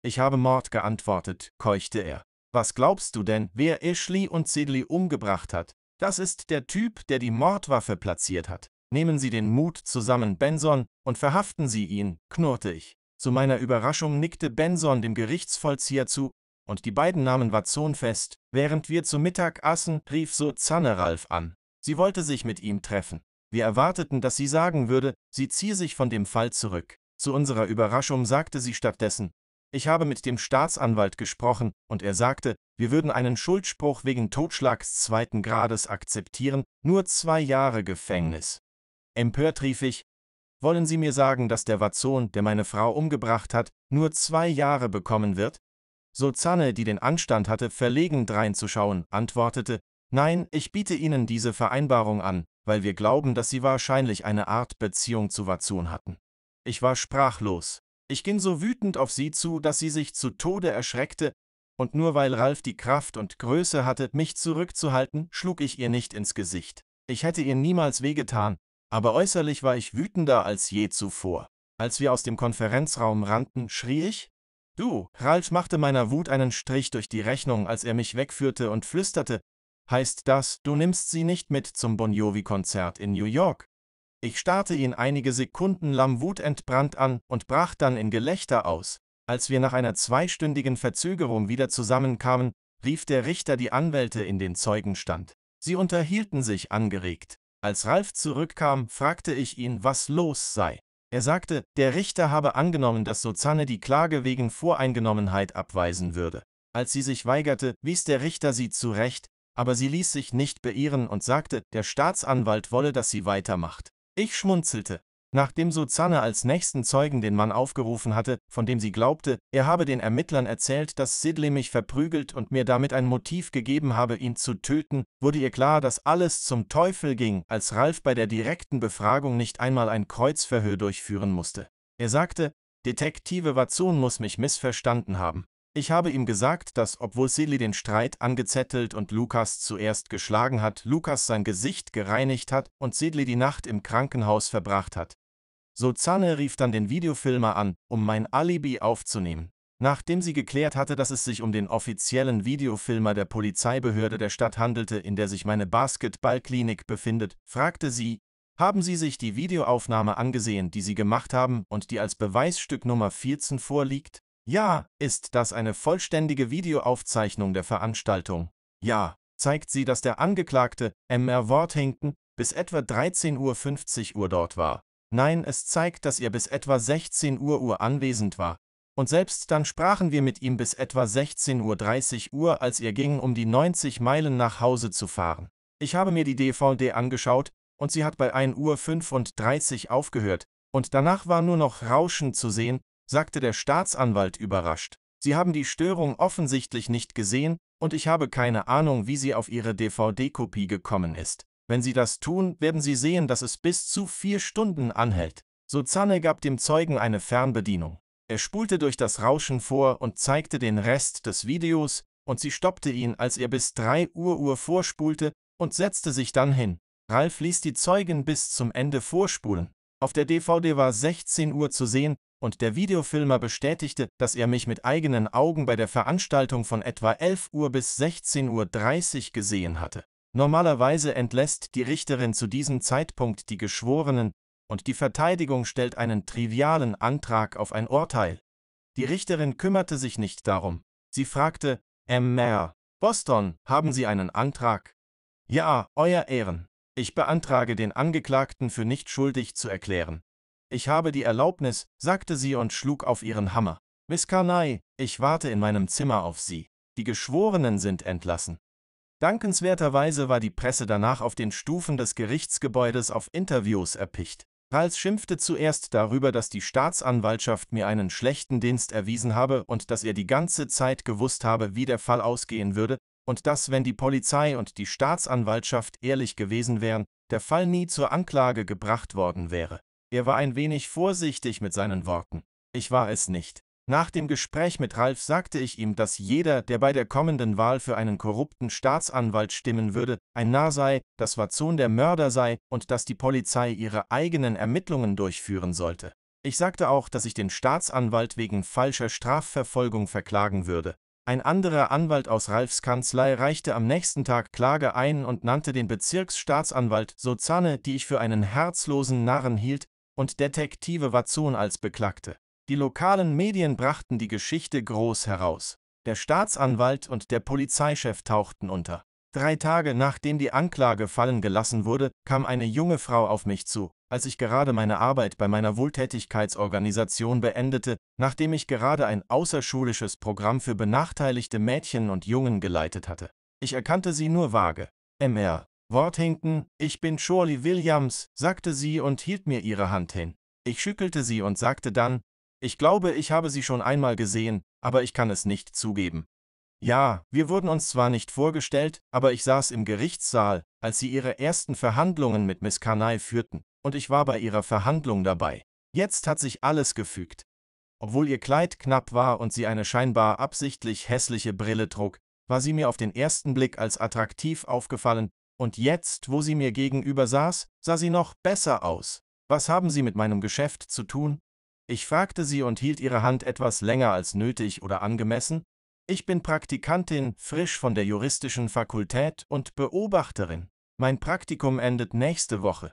Ich habe Mord geantwortet, keuchte er. Was glaubst du denn, wer Ashley und Sidley umgebracht hat? Das ist der Typ, der die Mordwaffe platziert hat. Nehmen Sie den Mut zusammen, Benson, und verhaften Sie ihn, knurrte ich. Zu meiner Überraschung nickte Benson dem Gerichtsvollzieher zu, und die beiden nahmen Watson fest. Während wir zu Mittag aßen, rief so Zanne Ralf an. Sie wollte sich mit ihm treffen. Wir erwarteten, dass sie sagen würde, sie ziehe sich von dem Fall zurück. Zu unserer Überraschung sagte sie stattdessen, ich habe mit dem Staatsanwalt gesprochen, und er sagte, wir würden einen Schuldspruch wegen Totschlags zweiten Grades akzeptieren, nur zwei Jahre Gefängnis. Empört rief ich, wollen Sie mir sagen, dass der Vazon, der meine Frau umgebracht hat, nur zwei Jahre bekommen wird? So Zanne, die den Anstand hatte, verlegen dreinzuschauen, antwortete, nein, ich biete Ihnen diese Vereinbarung an, weil wir glauben, dass Sie wahrscheinlich eine Art Beziehung zu Vazon hatten. Ich war sprachlos. Ich ging so wütend auf sie zu, dass sie sich zu Tode erschreckte, und nur weil Ralf die Kraft und Größe hatte, mich zurückzuhalten, schlug ich ihr nicht ins Gesicht. Ich hätte ihr niemals wehgetan, aber äußerlich war ich wütender als je zuvor. Als wir aus dem Konferenzraum rannten, schrie ich, Du, Ralf machte meiner Wut einen Strich durch die Rechnung, als er mich wegführte und flüsterte, heißt das, du nimmst sie nicht mit zum Bon Jovi-Konzert in New York? Ich starrte ihn einige Sekunden lang wutentbrannt an und brach dann in Gelächter aus. Als wir nach einer zweistündigen Verzögerung wieder zusammenkamen, rief der Richter die Anwälte in den Zeugenstand. Sie unterhielten sich angeregt. Als Ralf zurückkam, fragte ich ihn, was los sei. Er sagte, der Richter habe angenommen, dass Sozanne die Klage wegen Voreingenommenheit abweisen würde. Als sie sich weigerte, wies der Richter sie zurecht, aber sie ließ sich nicht beirren und sagte, der Staatsanwalt wolle, dass sie weitermacht. Ich schmunzelte. Nachdem Suzanne als nächsten Zeugen den Mann aufgerufen hatte, von dem sie glaubte, er habe den Ermittlern erzählt, dass Sidley mich verprügelt und mir damit ein Motiv gegeben habe, ihn zu töten, wurde ihr klar, dass alles zum Teufel ging, als Ralf bei der direkten Befragung nicht einmal ein Kreuzverhör durchführen musste. Er sagte, Detektive Watson muss mich missverstanden haben. Ich habe ihm gesagt, dass obwohl Sidley den Streit angezettelt und Lukas zuerst geschlagen hat, Lukas sein Gesicht gereinigt hat und Sidley die Nacht im Krankenhaus verbracht hat. Sozanne rief dann den Videofilmer an, um mein Alibi aufzunehmen. Nachdem sie geklärt hatte, dass es sich um den offiziellen Videofilmer der Polizeibehörde der Stadt handelte, in der sich meine Basketballklinik befindet, fragte sie, haben Sie sich die Videoaufnahme angesehen, die Sie gemacht haben und die als Beweisstück Nummer 14 vorliegt? Ja, ist das eine vollständige Videoaufzeichnung der Veranstaltung? Ja, zeigt sie, dass der Angeklagte, Mr. Worthington, bis etwa 13.50 Uhr dort war. Nein, es zeigt, dass er bis etwa 16 Uhr Uhr anwesend war. Und selbst dann sprachen wir mit ihm bis etwa 16.30 Uhr, Uhr, als er ging, um die 90 Meilen nach Hause zu fahren. Ich habe mir die DVD angeschaut, und sie hat bei 1.35 Uhr aufgehört, und danach war nur noch Rauschen zu sehen, sagte der Staatsanwalt überrascht. Sie haben die Störung offensichtlich nicht gesehen, und ich habe keine Ahnung, wie sie auf ihre DVD-Kopie gekommen ist. Wenn sie das tun, werden sie sehen, dass es bis zu vier Stunden anhält. So Zanne gab dem Zeugen eine Fernbedienung. Er spulte durch das Rauschen vor und zeigte den Rest des Videos, und sie stoppte ihn, als er bis 3 Uhr Uhr vorspulte, und setzte sich dann hin. Ralf ließ die Zeugen bis zum Ende vorspulen. Auf der DVD war 16 Uhr zu sehen, und der Videofilmer bestätigte, dass er mich mit eigenen Augen bei der Veranstaltung von etwa 11 Uhr bis 16.30 Uhr gesehen hatte. Normalerweise entlässt die Richterin zu diesem Zeitpunkt die Geschworenen und die Verteidigung stellt einen trivialen Antrag auf ein Urteil. Die Richterin kümmerte sich nicht darum. Sie fragte, Mayor, ähm, Boston, haben Sie einen Antrag? Ja, Euer Ehren. Ich beantrage den Angeklagten für nicht schuldig zu erklären. Ich habe die Erlaubnis, sagte sie und schlug auf ihren Hammer. Miss Carney, ich warte in meinem Zimmer auf Sie. Die Geschworenen sind entlassen. Dankenswerterweise war die Presse danach auf den Stufen des Gerichtsgebäudes auf Interviews erpicht. Rals schimpfte zuerst darüber, dass die Staatsanwaltschaft mir einen schlechten Dienst erwiesen habe und dass er die ganze Zeit gewusst habe, wie der Fall ausgehen würde, und dass, wenn die Polizei und die Staatsanwaltschaft ehrlich gewesen wären, der Fall nie zur Anklage gebracht worden wäre. Er war ein wenig vorsichtig mit seinen Worten. Ich war es nicht. Nach dem Gespräch mit Ralf sagte ich ihm, dass jeder, der bei der kommenden Wahl für einen korrupten Staatsanwalt stimmen würde, ein Narr sei, dass Wazon der Mörder sei und dass die Polizei ihre eigenen Ermittlungen durchführen sollte. Ich sagte auch, dass ich den Staatsanwalt wegen falscher Strafverfolgung verklagen würde. Ein anderer Anwalt aus Ralfs Kanzlei reichte am nächsten Tag Klage ein und nannte den Bezirksstaatsanwalt Sozane, die ich für einen herzlosen Narren hielt, und Detektive Wazon als Beklagte. Die lokalen Medien brachten die Geschichte groß heraus. Der Staatsanwalt und der Polizeichef tauchten unter. Drei Tage nachdem die Anklage fallen gelassen wurde, kam eine junge Frau auf mich zu, als ich gerade meine Arbeit bei meiner Wohltätigkeitsorganisation beendete, nachdem ich gerade ein außerschulisches Programm für benachteiligte Mädchen und Jungen geleitet hatte. Ich erkannte sie nur vage. MR. Worthington, ich bin Shirley Williams, sagte sie und hielt mir ihre Hand hin. Ich schüttelte sie und sagte dann, ich glaube, ich habe sie schon einmal gesehen, aber ich kann es nicht zugeben. Ja, wir wurden uns zwar nicht vorgestellt, aber ich saß im Gerichtssaal, als sie ihre ersten Verhandlungen mit Miss Kanai führten, und ich war bei ihrer Verhandlung dabei. Jetzt hat sich alles gefügt. Obwohl ihr Kleid knapp war und sie eine scheinbar absichtlich hässliche Brille trug, war sie mir auf den ersten Blick als attraktiv aufgefallen, und jetzt, wo sie mir gegenüber saß, sah sie noch besser aus. Was haben Sie mit meinem Geschäft zu tun? Ich fragte sie und hielt ihre Hand etwas länger als nötig oder angemessen. Ich bin Praktikantin, frisch von der juristischen Fakultät und Beobachterin. Mein Praktikum endet nächste Woche.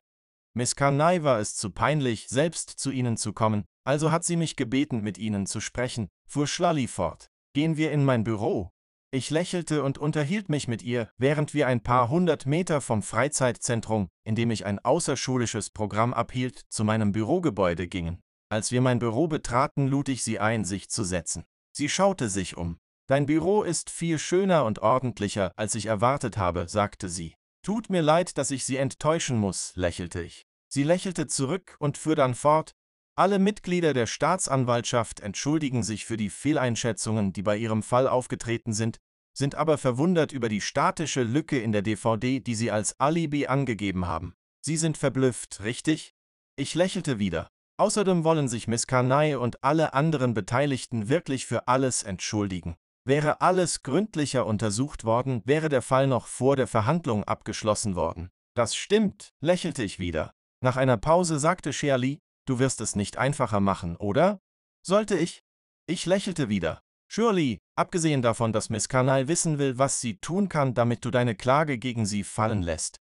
Miss Carney war es zu peinlich, selbst zu Ihnen zu kommen, also hat sie mich gebeten, mit Ihnen zu sprechen, fuhr Schlalli fort. Gehen wir in mein Büro. Ich lächelte und unterhielt mich mit ihr, während wir ein paar hundert Meter vom Freizeitzentrum, in dem ich ein außerschulisches Programm abhielt, zu meinem Bürogebäude gingen. Als wir mein Büro betraten, lud ich sie ein, sich zu setzen. Sie schaute sich um. Dein Büro ist viel schöner und ordentlicher, als ich erwartet habe, sagte sie. Tut mir leid, dass ich Sie enttäuschen muss, lächelte ich. Sie lächelte zurück und fuhr dann fort, alle Mitglieder der Staatsanwaltschaft entschuldigen sich für die Fehleinschätzungen, die bei ihrem Fall aufgetreten sind, sind aber verwundert über die statische Lücke in der DVD, die sie als Alibi angegeben haben. Sie sind verblüfft, richtig? Ich lächelte wieder. Außerdem wollen sich Miss Kanai und alle anderen Beteiligten wirklich für alles entschuldigen. Wäre alles gründlicher untersucht worden, wäre der Fall noch vor der Verhandlung abgeschlossen worden. Das stimmt, lächelte ich wieder. Nach einer Pause sagte Shirley, du wirst es nicht einfacher machen, oder? Sollte ich? Ich lächelte wieder. Shirley, abgesehen davon, dass Miss Kanal wissen will, was sie tun kann, damit du deine Klage gegen sie fallen lässt.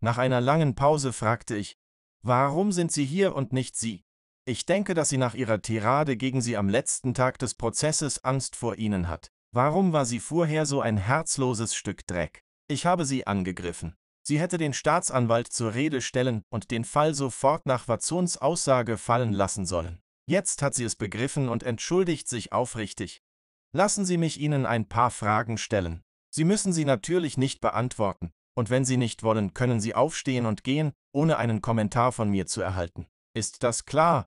Nach einer langen Pause fragte ich, warum sind sie hier und nicht sie? Ich denke, dass sie nach ihrer Tirade gegen sie am letzten Tag des Prozesses Angst vor ihnen hat. Warum war sie vorher so ein herzloses Stück Dreck? Ich habe sie angegriffen. Sie hätte den Staatsanwalt zur Rede stellen und den Fall sofort nach Wazzons Aussage fallen lassen sollen. Jetzt hat sie es begriffen und entschuldigt sich aufrichtig. Lassen Sie mich Ihnen ein paar Fragen stellen. Sie müssen sie natürlich nicht beantworten, und wenn Sie nicht wollen, können Sie aufstehen und gehen, ohne einen Kommentar von mir zu erhalten. Ist das klar?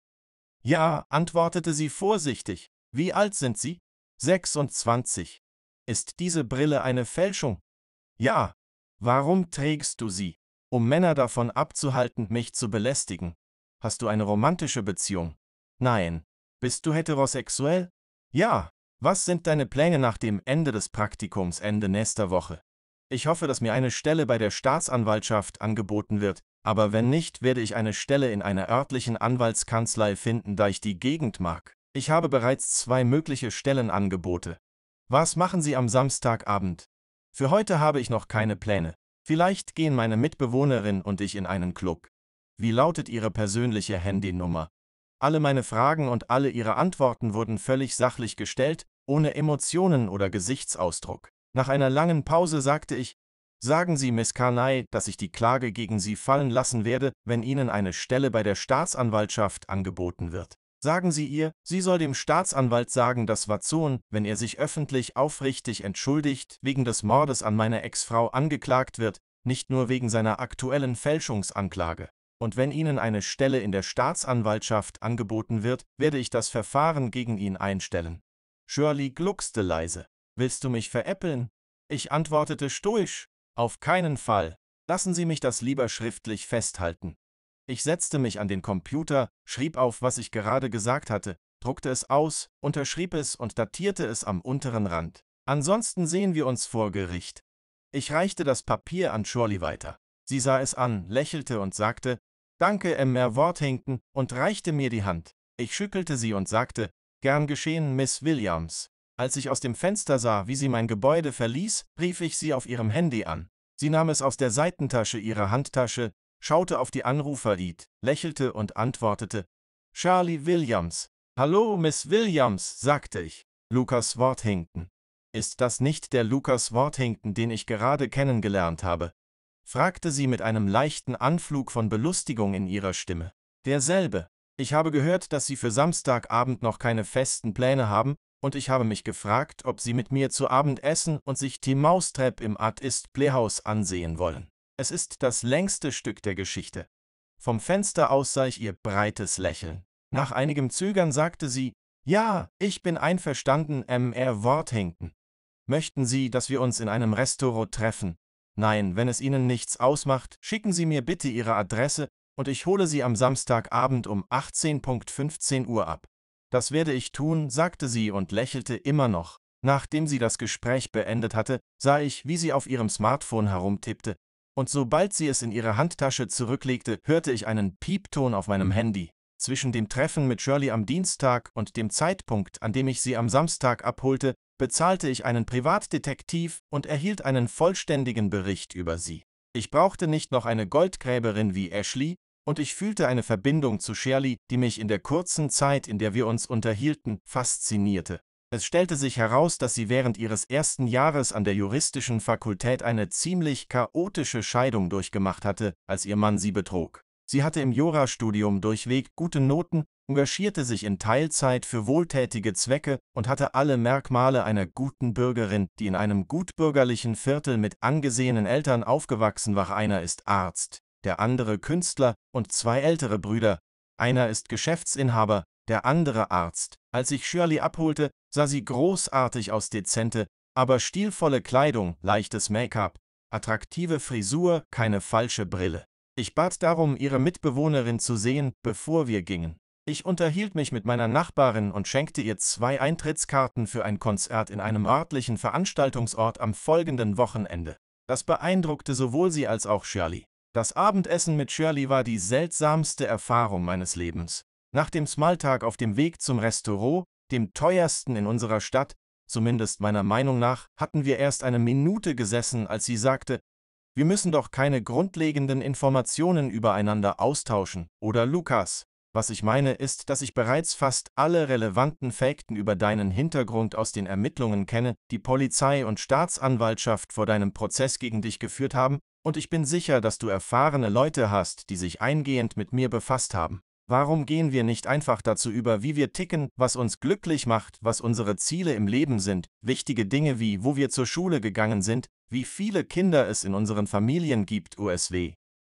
Ja, antwortete sie vorsichtig. Wie alt sind Sie? 26. Ist diese Brille eine Fälschung? Ja. Warum trägst du sie? Um Männer davon abzuhalten, mich zu belästigen. Hast du eine romantische Beziehung? Nein. Bist du heterosexuell? Ja. Was sind deine Pläne nach dem Ende des Praktikums Ende nächster Woche? Ich hoffe, dass mir eine Stelle bei der Staatsanwaltschaft angeboten wird, aber wenn nicht, werde ich eine Stelle in einer örtlichen Anwaltskanzlei finden, da ich die Gegend mag. Ich habe bereits zwei mögliche Stellenangebote. Was machen Sie am Samstagabend? Für heute habe ich noch keine Pläne. Vielleicht gehen meine Mitbewohnerin und ich in einen Club. Wie lautet Ihre persönliche Handynummer? Alle meine Fragen und alle Ihre Antworten wurden völlig sachlich gestellt, ohne Emotionen oder Gesichtsausdruck. Nach einer langen Pause sagte ich, sagen Sie Miss Carney, dass ich die Klage gegen Sie fallen lassen werde, wenn Ihnen eine Stelle bei der Staatsanwaltschaft angeboten wird. Sagen Sie ihr, sie soll dem Staatsanwalt sagen, dass Watson, wenn er sich öffentlich aufrichtig entschuldigt, wegen des Mordes an meiner Ex-Frau angeklagt wird, nicht nur wegen seiner aktuellen Fälschungsanklage. Und wenn Ihnen eine Stelle in der Staatsanwaltschaft angeboten wird, werde ich das Verfahren gegen ihn einstellen. Shirley gluckste leise. Willst du mich veräppeln? Ich antwortete stoisch, auf keinen Fall. Lassen Sie mich das lieber schriftlich festhalten. Ich setzte mich an den Computer, schrieb auf, was ich gerade gesagt hatte, druckte es aus, unterschrieb es und datierte es am unteren Rand. Ansonsten sehen wir uns vor Gericht. Ich reichte das Papier an Shirley weiter. Sie sah es an, lächelte und sagte, Danke, Mr. Worthington, und reichte mir die Hand. Ich schüttelte sie und sagte, Gern geschehen, Miss Williams. Als ich aus dem Fenster sah, wie sie mein Gebäude verließ, rief ich sie auf ihrem Handy an. Sie nahm es aus der Seitentasche ihrer Handtasche, schaute auf die Anruferlied, lächelte und antwortete, Charlie Williams. Hallo, Miss Williams, sagte ich. Lukas Worthington. Ist das nicht der Lukas Worthington, den ich gerade kennengelernt habe? fragte sie mit einem leichten Anflug von Belustigung in ihrer Stimme. Derselbe. Ich habe gehört, dass Sie für Samstagabend noch keine festen Pläne haben, und ich habe mich gefragt, ob sie mit mir zu Abend essen und sich die Maustrap im Artist Playhouse ansehen wollen. Es ist das längste Stück der Geschichte. Vom Fenster aus sah ich ihr breites Lächeln. Nach einigem Zögern sagte sie, ja, ich bin einverstanden, Mr. Worthington. Möchten Sie, dass wir uns in einem Restaurant treffen? Nein, wenn es Ihnen nichts ausmacht, schicken Sie mir bitte Ihre Adresse und ich hole Sie am Samstagabend um 18.15 Uhr ab. Das werde ich tun, sagte sie und lächelte immer noch. Nachdem sie das Gespräch beendet hatte, sah ich, wie sie auf ihrem Smartphone herumtippte, und sobald sie es in ihre Handtasche zurücklegte, hörte ich einen Piepton auf meinem hm. Handy. Zwischen dem Treffen mit Shirley am Dienstag und dem Zeitpunkt, an dem ich sie am Samstag abholte, bezahlte ich einen Privatdetektiv und erhielt einen vollständigen Bericht über sie. Ich brauchte nicht noch eine Goldgräberin wie Ashley, und ich fühlte eine Verbindung zu Shirley, die mich in der kurzen Zeit, in der wir uns unterhielten, faszinierte. Es stellte sich heraus, dass sie während ihres ersten Jahres an der juristischen Fakultät eine ziemlich chaotische Scheidung durchgemacht hatte, als ihr Mann sie betrog. Sie hatte im Jurastudium durchweg gute Noten, engagierte sich in Teilzeit für wohltätige Zwecke und hatte alle Merkmale einer guten Bürgerin, die in einem gutbürgerlichen Viertel mit angesehenen Eltern aufgewachsen war. Einer ist Arzt, der andere Künstler und zwei ältere Brüder. Einer ist Geschäftsinhaber, der andere Arzt. Als ich Shirley abholte, sah sie großartig aus dezente, aber stilvolle Kleidung, leichtes Make-up, attraktive Frisur, keine falsche Brille. Ich bat darum, ihre Mitbewohnerin zu sehen, bevor wir gingen. Ich unterhielt mich mit meiner Nachbarin und schenkte ihr zwei Eintrittskarten für ein Konzert in einem örtlichen Veranstaltungsort am folgenden Wochenende. Das beeindruckte sowohl sie als auch Shirley. Das Abendessen mit Shirley war die seltsamste Erfahrung meines Lebens. Nach dem Smalltag auf dem Weg zum Restaurant, dem teuersten in unserer Stadt, zumindest meiner Meinung nach, hatten wir erst eine Minute gesessen, als sie sagte, wir müssen doch keine grundlegenden Informationen übereinander austauschen, oder Lukas? Was ich meine ist, dass ich bereits fast alle relevanten Fakten über deinen Hintergrund aus den Ermittlungen kenne, die Polizei und Staatsanwaltschaft vor deinem Prozess gegen dich geführt haben, und ich bin sicher, dass du erfahrene Leute hast, die sich eingehend mit mir befasst haben. Warum gehen wir nicht einfach dazu über, wie wir ticken, was uns glücklich macht, was unsere Ziele im Leben sind, wichtige Dinge wie, wo wir zur Schule gegangen sind, wie viele Kinder es in unseren Familien gibt, USW,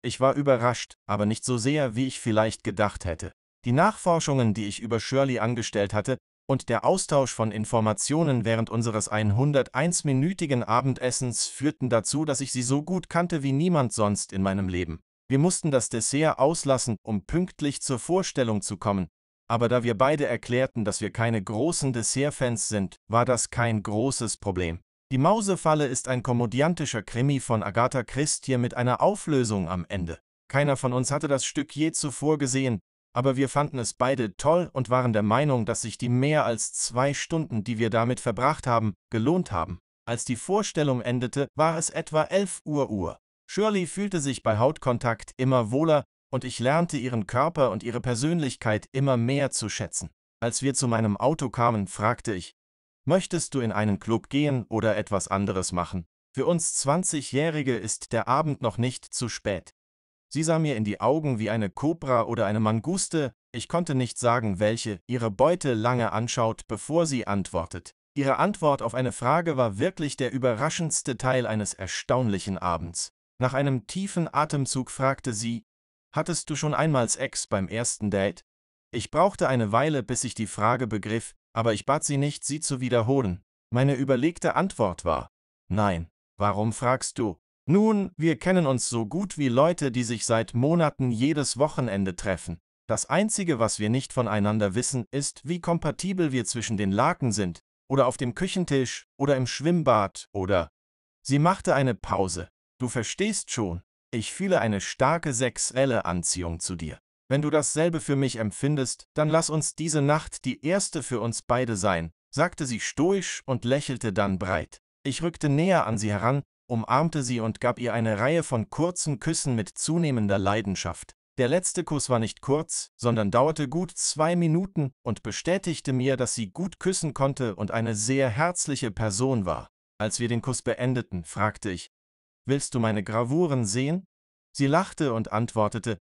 ich war überrascht, aber nicht so sehr, wie ich vielleicht gedacht hätte. Die Nachforschungen, die ich über Shirley angestellt hatte, und der Austausch von Informationen während unseres 101-minütigen Abendessens führten dazu, dass ich sie so gut kannte wie niemand sonst in meinem Leben. Wir mussten das Dessert auslassen, um pünktlich zur Vorstellung zu kommen, aber da wir beide erklärten, dass wir keine großen Dessertfans sind, war das kein großes Problem. Die Mausefalle ist ein komödiantischer Krimi von Agatha Christie mit einer Auflösung am Ende. Keiner von uns hatte das Stück je zuvor gesehen, aber wir fanden es beide toll und waren der Meinung, dass sich die mehr als zwei Stunden, die wir damit verbracht haben, gelohnt haben. Als die Vorstellung endete, war es etwa 11 Uhr Uhr. Shirley fühlte sich bei Hautkontakt immer wohler und ich lernte ihren Körper und ihre Persönlichkeit immer mehr zu schätzen. Als wir zu meinem Auto kamen, fragte ich, Möchtest du in einen Club gehen oder etwas anderes machen? Für uns 20-Jährige ist der Abend noch nicht zu spät. Sie sah mir in die Augen wie eine Kobra oder eine Manguste, ich konnte nicht sagen, welche, ihre Beute lange anschaut, bevor sie antwortet. Ihre Antwort auf eine Frage war wirklich der überraschendste Teil eines erstaunlichen Abends. Nach einem tiefen Atemzug fragte sie, Hattest du schon einmal Sex beim ersten Date? Ich brauchte eine Weile, bis ich die Frage begriff, aber ich bat sie nicht, sie zu wiederholen. Meine überlegte Antwort war, nein, warum fragst du? Nun, wir kennen uns so gut wie Leute, die sich seit Monaten jedes Wochenende treffen. Das Einzige, was wir nicht voneinander wissen, ist, wie kompatibel wir zwischen den Laken sind, oder auf dem Küchentisch, oder im Schwimmbad, oder... Sie machte eine Pause. Du verstehst schon, ich fühle eine starke sexuelle Anziehung zu dir. Wenn du dasselbe für mich empfindest, dann lass uns diese Nacht die erste für uns beide sein, sagte sie stoisch und lächelte dann breit. Ich rückte näher an sie heran, umarmte sie und gab ihr eine Reihe von kurzen Küssen mit zunehmender Leidenschaft. Der letzte Kuss war nicht kurz, sondern dauerte gut zwei Minuten und bestätigte mir, dass sie gut küssen konnte und eine sehr herzliche Person war. Als wir den Kuss beendeten, fragte ich, Willst du meine Gravuren sehen? Sie lachte und antwortete,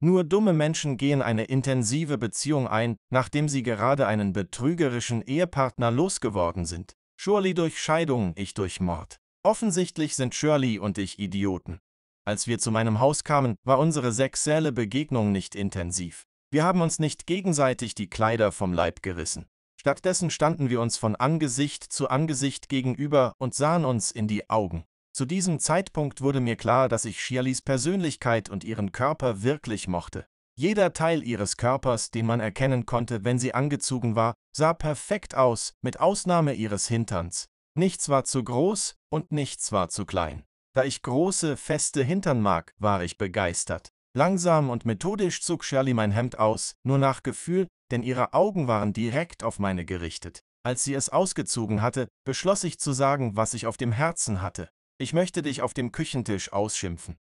nur dumme Menschen gehen eine intensive Beziehung ein, nachdem sie gerade einen betrügerischen Ehepartner losgeworden sind. Shirley durch Scheidung, ich durch Mord. Offensichtlich sind Shirley und ich Idioten. Als wir zu meinem Haus kamen, war unsere sexuelle Begegnung nicht intensiv. Wir haben uns nicht gegenseitig die Kleider vom Leib gerissen. Stattdessen standen wir uns von Angesicht zu Angesicht gegenüber und sahen uns in die Augen. Zu diesem Zeitpunkt wurde mir klar, dass ich Shirleys Persönlichkeit und ihren Körper wirklich mochte. Jeder Teil ihres Körpers, den man erkennen konnte, wenn sie angezogen war, sah perfekt aus, mit Ausnahme ihres Hinterns. Nichts war zu groß und nichts war zu klein. Da ich große, feste Hintern mag, war ich begeistert. Langsam und methodisch zog Shirley mein Hemd aus, nur nach Gefühl, denn ihre Augen waren direkt auf meine gerichtet. Als sie es ausgezogen hatte, beschloss ich zu sagen, was ich auf dem Herzen hatte. Ich möchte dich auf dem Küchentisch ausschimpfen.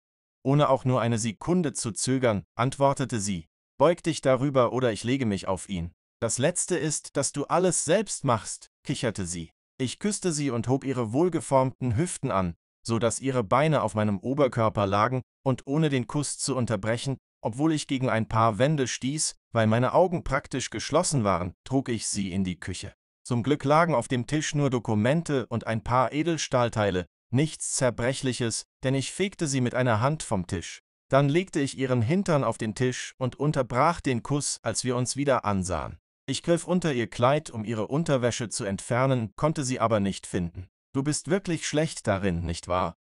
Ohne auch nur eine Sekunde zu zögern, antwortete sie. Beug dich darüber oder ich lege mich auf ihn. Das Letzte ist, dass du alles selbst machst, kicherte sie. Ich küsste sie und hob ihre wohlgeformten Hüften an, so dass ihre Beine auf meinem Oberkörper lagen, und ohne den Kuss zu unterbrechen, obwohl ich gegen ein paar Wände stieß, weil meine Augen praktisch geschlossen waren, trug ich sie in die Küche. Zum Glück lagen auf dem Tisch nur Dokumente und ein paar Edelstahlteile, nichts Zerbrechliches, denn ich fegte sie mit einer Hand vom Tisch. Dann legte ich ihren Hintern auf den Tisch und unterbrach den Kuss, als wir uns wieder ansahen. Ich griff unter ihr Kleid, um ihre Unterwäsche zu entfernen, konnte sie aber nicht finden. Du bist wirklich schlecht darin, nicht wahr?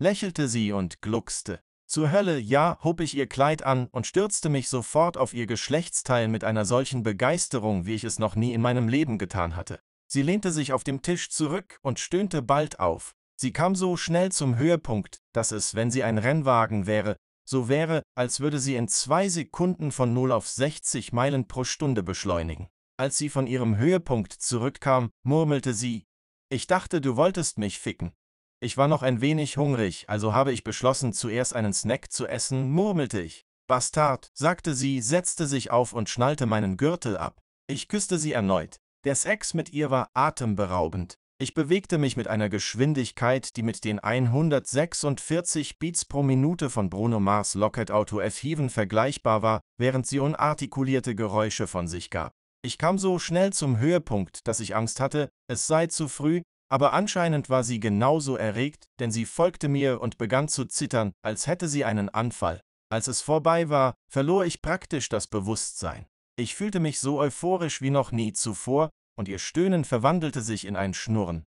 lächelte sie und gluckste. Zur Hölle, ja, hob ich ihr Kleid an und stürzte mich sofort auf ihr Geschlechtsteil mit einer solchen Begeisterung, wie ich es noch nie in meinem Leben getan hatte. Sie lehnte sich auf dem Tisch zurück und stöhnte bald auf. Sie kam so schnell zum Höhepunkt, dass es, wenn sie ein Rennwagen wäre, so wäre, als würde sie in zwei Sekunden von 0 auf 60 Meilen pro Stunde beschleunigen. Als sie von ihrem Höhepunkt zurückkam, murmelte sie, ich dachte, du wolltest mich ficken. Ich war noch ein wenig hungrig, also habe ich beschlossen, zuerst einen Snack zu essen, murmelte ich. Bastard, sagte sie, setzte sich auf und schnallte meinen Gürtel ab. Ich küsste sie erneut. Der Sex mit ihr war atemberaubend. Ich bewegte mich mit einer Geschwindigkeit, die mit den 146 Beats pro Minute von Bruno Mars Locket Auto F Heaven vergleichbar war, während sie unartikulierte Geräusche von sich gab. Ich kam so schnell zum Höhepunkt, dass ich Angst hatte, es sei zu früh, aber anscheinend war sie genauso erregt, denn sie folgte mir und begann zu zittern, als hätte sie einen Anfall. Als es vorbei war, verlor ich praktisch das Bewusstsein. Ich fühlte mich so euphorisch wie noch nie zuvor, und ihr Stöhnen verwandelte sich in ein Schnurren.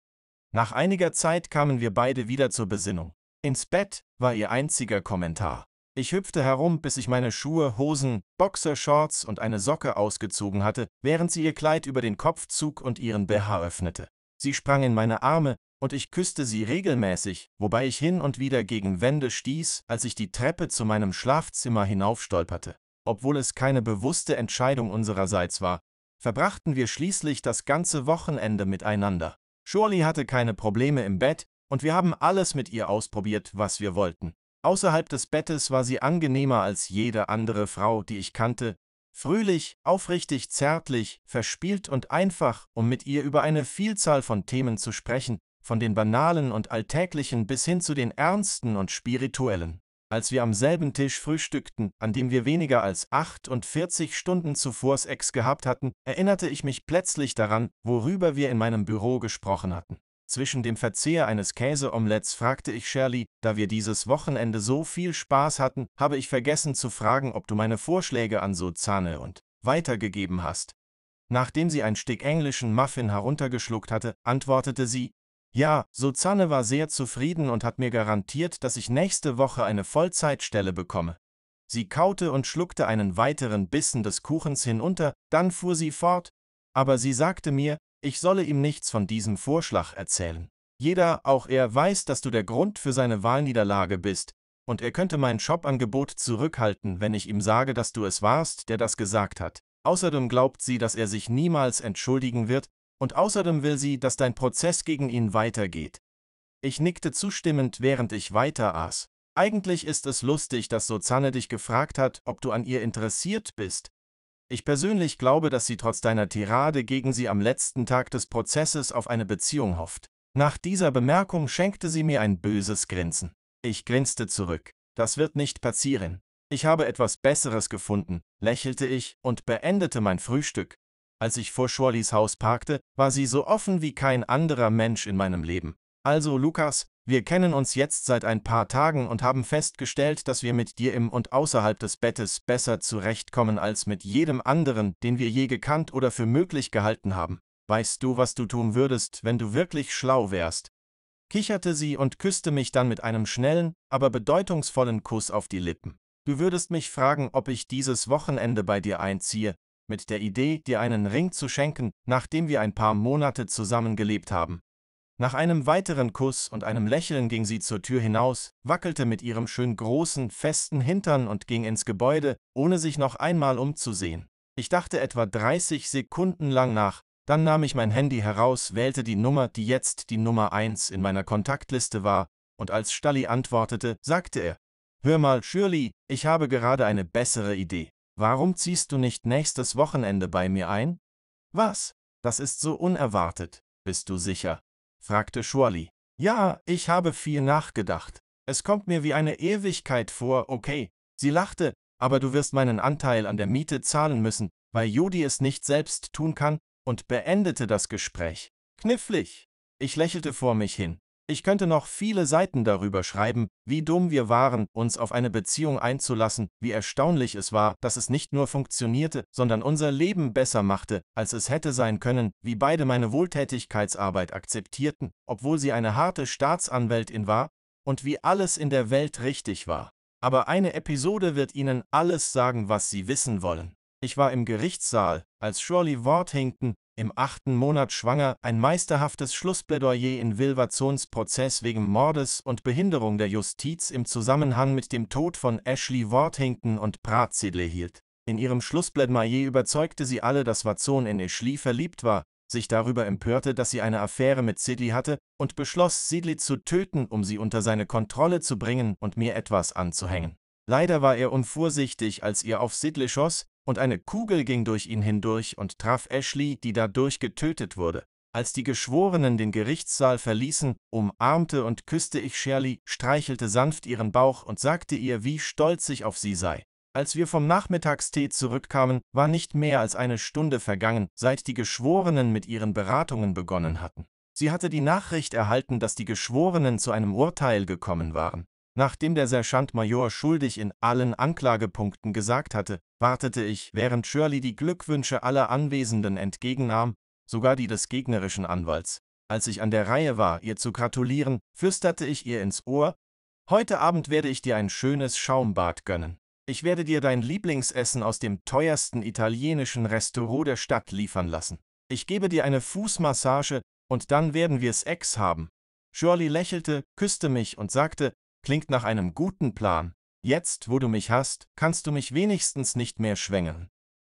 Nach einiger Zeit kamen wir beide wieder zur Besinnung. Ins Bett war ihr einziger Kommentar. Ich hüpfte herum, bis ich meine Schuhe, Hosen, Boxershorts und eine Socke ausgezogen hatte, während sie ihr Kleid über den Kopf zog und ihren BH öffnete. Sie sprang in meine Arme, und ich küsste sie regelmäßig, wobei ich hin und wieder gegen Wände stieß, als ich die Treppe zu meinem Schlafzimmer hinaufstolperte. Obwohl es keine bewusste Entscheidung unsererseits war, verbrachten wir schließlich das ganze Wochenende miteinander. Shirley hatte keine Probleme im Bett und wir haben alles mit ihr ausprobiert, was wir wollten. Außerhalb des Bettes war sie angenehmer als jede andere Frau, die ich kannte, fröhlich, aufrichtig, zärtlich, verspielt und einfach, um mit ihr über eine Vielzahl von Themen zu sprechen, von den banalen und alltäglichen bis hin zu den ernsten und spirituellen als wir am selben Tisch frühstückten, an dem wir weniger als 48 Stunden zuvor Sex gehabt hatten, erinnerte ich mich plötzlich daran, worüber wir in meinem Büro gesprochen hatten. Zwischen dem Verzehr eines Käseomeletts fragte ich Shirley, da wir dieses Wochenende so viel Spaß hatten, habe ich vergessen zu fragen, ob du meine Vorschläge an Sozane und weitergegeben hast. Nachdem sie ein Stück englischen Muffin heruntergeschluckt hatte, antwortete sie, ja, Suzanne war sehr zufrieden und hat mir garantiert, dass ich nächste Woche eine Vollzeitstelle bekomme. Sie kaute und schluckte einen weiteren Bissen des Kuchens hinunter, dann fuhr sie fort, aber sie sagte mir, ich solle ihm nichts von diesem Vorschlag erzählen. Jeder, auch er, weiß, dass du der Grund für seine Wahlniederlage bist, und er könnte mein Jobangebot zurückhalten, wenn ich ihm sage, dass du es warst, der das gesagt hat. Außerdem glaubt sie, dass er sich niemals entschuldigen wird, und außerdem will sie, dass dein Prozess gegen ihn weitergeht. Ich nickte zustimmend, während ich weiter aß. Eigentlich ist es lustig, dass Sozanne dich gefragt hat, ob du an ihr interessiert bist. Ich persönlich glaube, dass sie trotz deiner Tirade gegen sie am letzten Tag des Prozesses auf eine Beziehung hofft. Nach dieser Bemerkung schenkte sie mir ein böses Grinsen. Ich grinste zurück. Das wird nicht passieren. Ich habe etwas Besseres gefunden, lächelte ich und beendete mein Frühstück. Als ich vor Schorlis Haus parkte, war sie so offen wie kein anderer Mensch in meinem Leben. Also Lukas, wir kennen uns jetzt seit ein paar Tagen und haben festgestellt, dass wir mit dir im und außerhalb des Bettes besser zurechtkommen als mit jedem anderen, den wir je gekannt oder für möglich gehalten haben. Weißt du, was du tun würdest, wenn du wirklich schlau wärst? Kicherte sie und küsste mich dann mit einem schnellen, aber bedeutungsvollen Kuss auf die Lippen. Du würdest mich fragen, ob ich dieses Wochenende bei dir einziehe, mit der Idee, dir einen Ring zu schenken, nachdem wir ein paar Monate zusammen gelebt haben. Nach einem weiteren Kuss und einem Lächeln ging sie zur Tür hinaus, wackelte mit ihrem schön großen, festen Hintern und ging ins Gebäude, ohne sich noch einmal umzusehen. Ich dachte etwa 30 Sekunden lang nach, dann nahm ich mein Handy heraus, wählte die Nummer, die jetzt die Nummer 1 in meiner Kontaktliste war, und als Stalli antwortete, sagte er, Hör mal, Shirley, ich habe gerade eine bessere Idee. Warum ziehst du nicht nächstes Wochenende bei mir ein? Was? Das ist so unerwartet, bist du sicher? fragte Schwally. Ja, ich habe viel nachgedacht. Es kommt mir wie eine Ewigkeit vor, okay. Sie lachte, aber du wirst meinen Anteil an der Miete zahlen müssen, weil Judy es nicht selbst tun kann, und beendete das Gespräch. Knifflig. Ich lächelte vor mich hin. Ich könnte noch viele Seiten darüber schreiben, wie dumm wir waren, uns auf eine Beziehung einzulassen, wie erstaunlich es war, dass es nicht nur funktionierte, sondern unser Leben besser machte, als es hätte sein können, wie beide meine Wohltätigkeitsarbeit akzeptierten, obwohl sie eine harte Staatsanwältin war, und wie alles in der Welt richtig war. Aber eine Episode wird Ihnen alles sagen, was Sie wissen wollen. Ich war im Gerichtssaal, als Shirley Worthington, im achten Monat schwanger, ein meisterhaftes Schlussplädoyer in Wilversons Prozess wegen Mordes und Behinderung der Justiz im Zusammenhang mit dem Tod von Ashley Worthington und Pratziedle hielt. In ihrem Schlussplädoyer überzeugte sie alle, dass Watson in Ashley verliebt war, sich darüber empörte, dass sie eine Affäre mit Sidley hatte und beschloss, Sidley zu töten, um sie unter seine Kontrolle zu bringen und mir etwas anzuhängen. Leider war er unvorsichtig, als ihr auf Sidley schoss, und eine Kugel ging durch ihn hindurch und traf Ashley, die dadurch getötet wurde. Als die Geschworenen den Gerichtssaal verließen, umarmte und küsste ich Shirley, streichelte sanft ihren Bauch und sagte ihr, wie stolz ich auf sie sei. Als wir vom Nachmittagstee zurückkamen, war nicht mehr als eine Stunde vergangen, seit die Geschworenen mit ihren Beratungen begonnen hatten. Sie hatte die Nachricht erhalten, dass die Geschworenen zu einem Urteil gekommen waren. Nachdem der Sergeant-Major schuldig in allen Anklagepunkten gesagt hatte, wartete ich, während Shirley die Glückwünsche aller Anwesenden entgegennahm, sogar die des gegnerischen Anwalts. Als ich an der Reihe war, ihr zu gratulieren, flüsterte ich ihr ins Ohr, Heute Abend werde ich dir ein schönes Schaumbad gönnen. Ich werde dir dein Lieblingsessen aus dem teuersten italienischen Restaurant der Stadt liefern lassen. Ich gebe dir eine Fußmassage, und dann werden wir's Ex haben. Shirley lächelte, küsste mich und sagte, Klingt nach einem guten Plan. Jetzt, wo du mich hast, kannst du mich wenigstens nicht mehr schwängeln.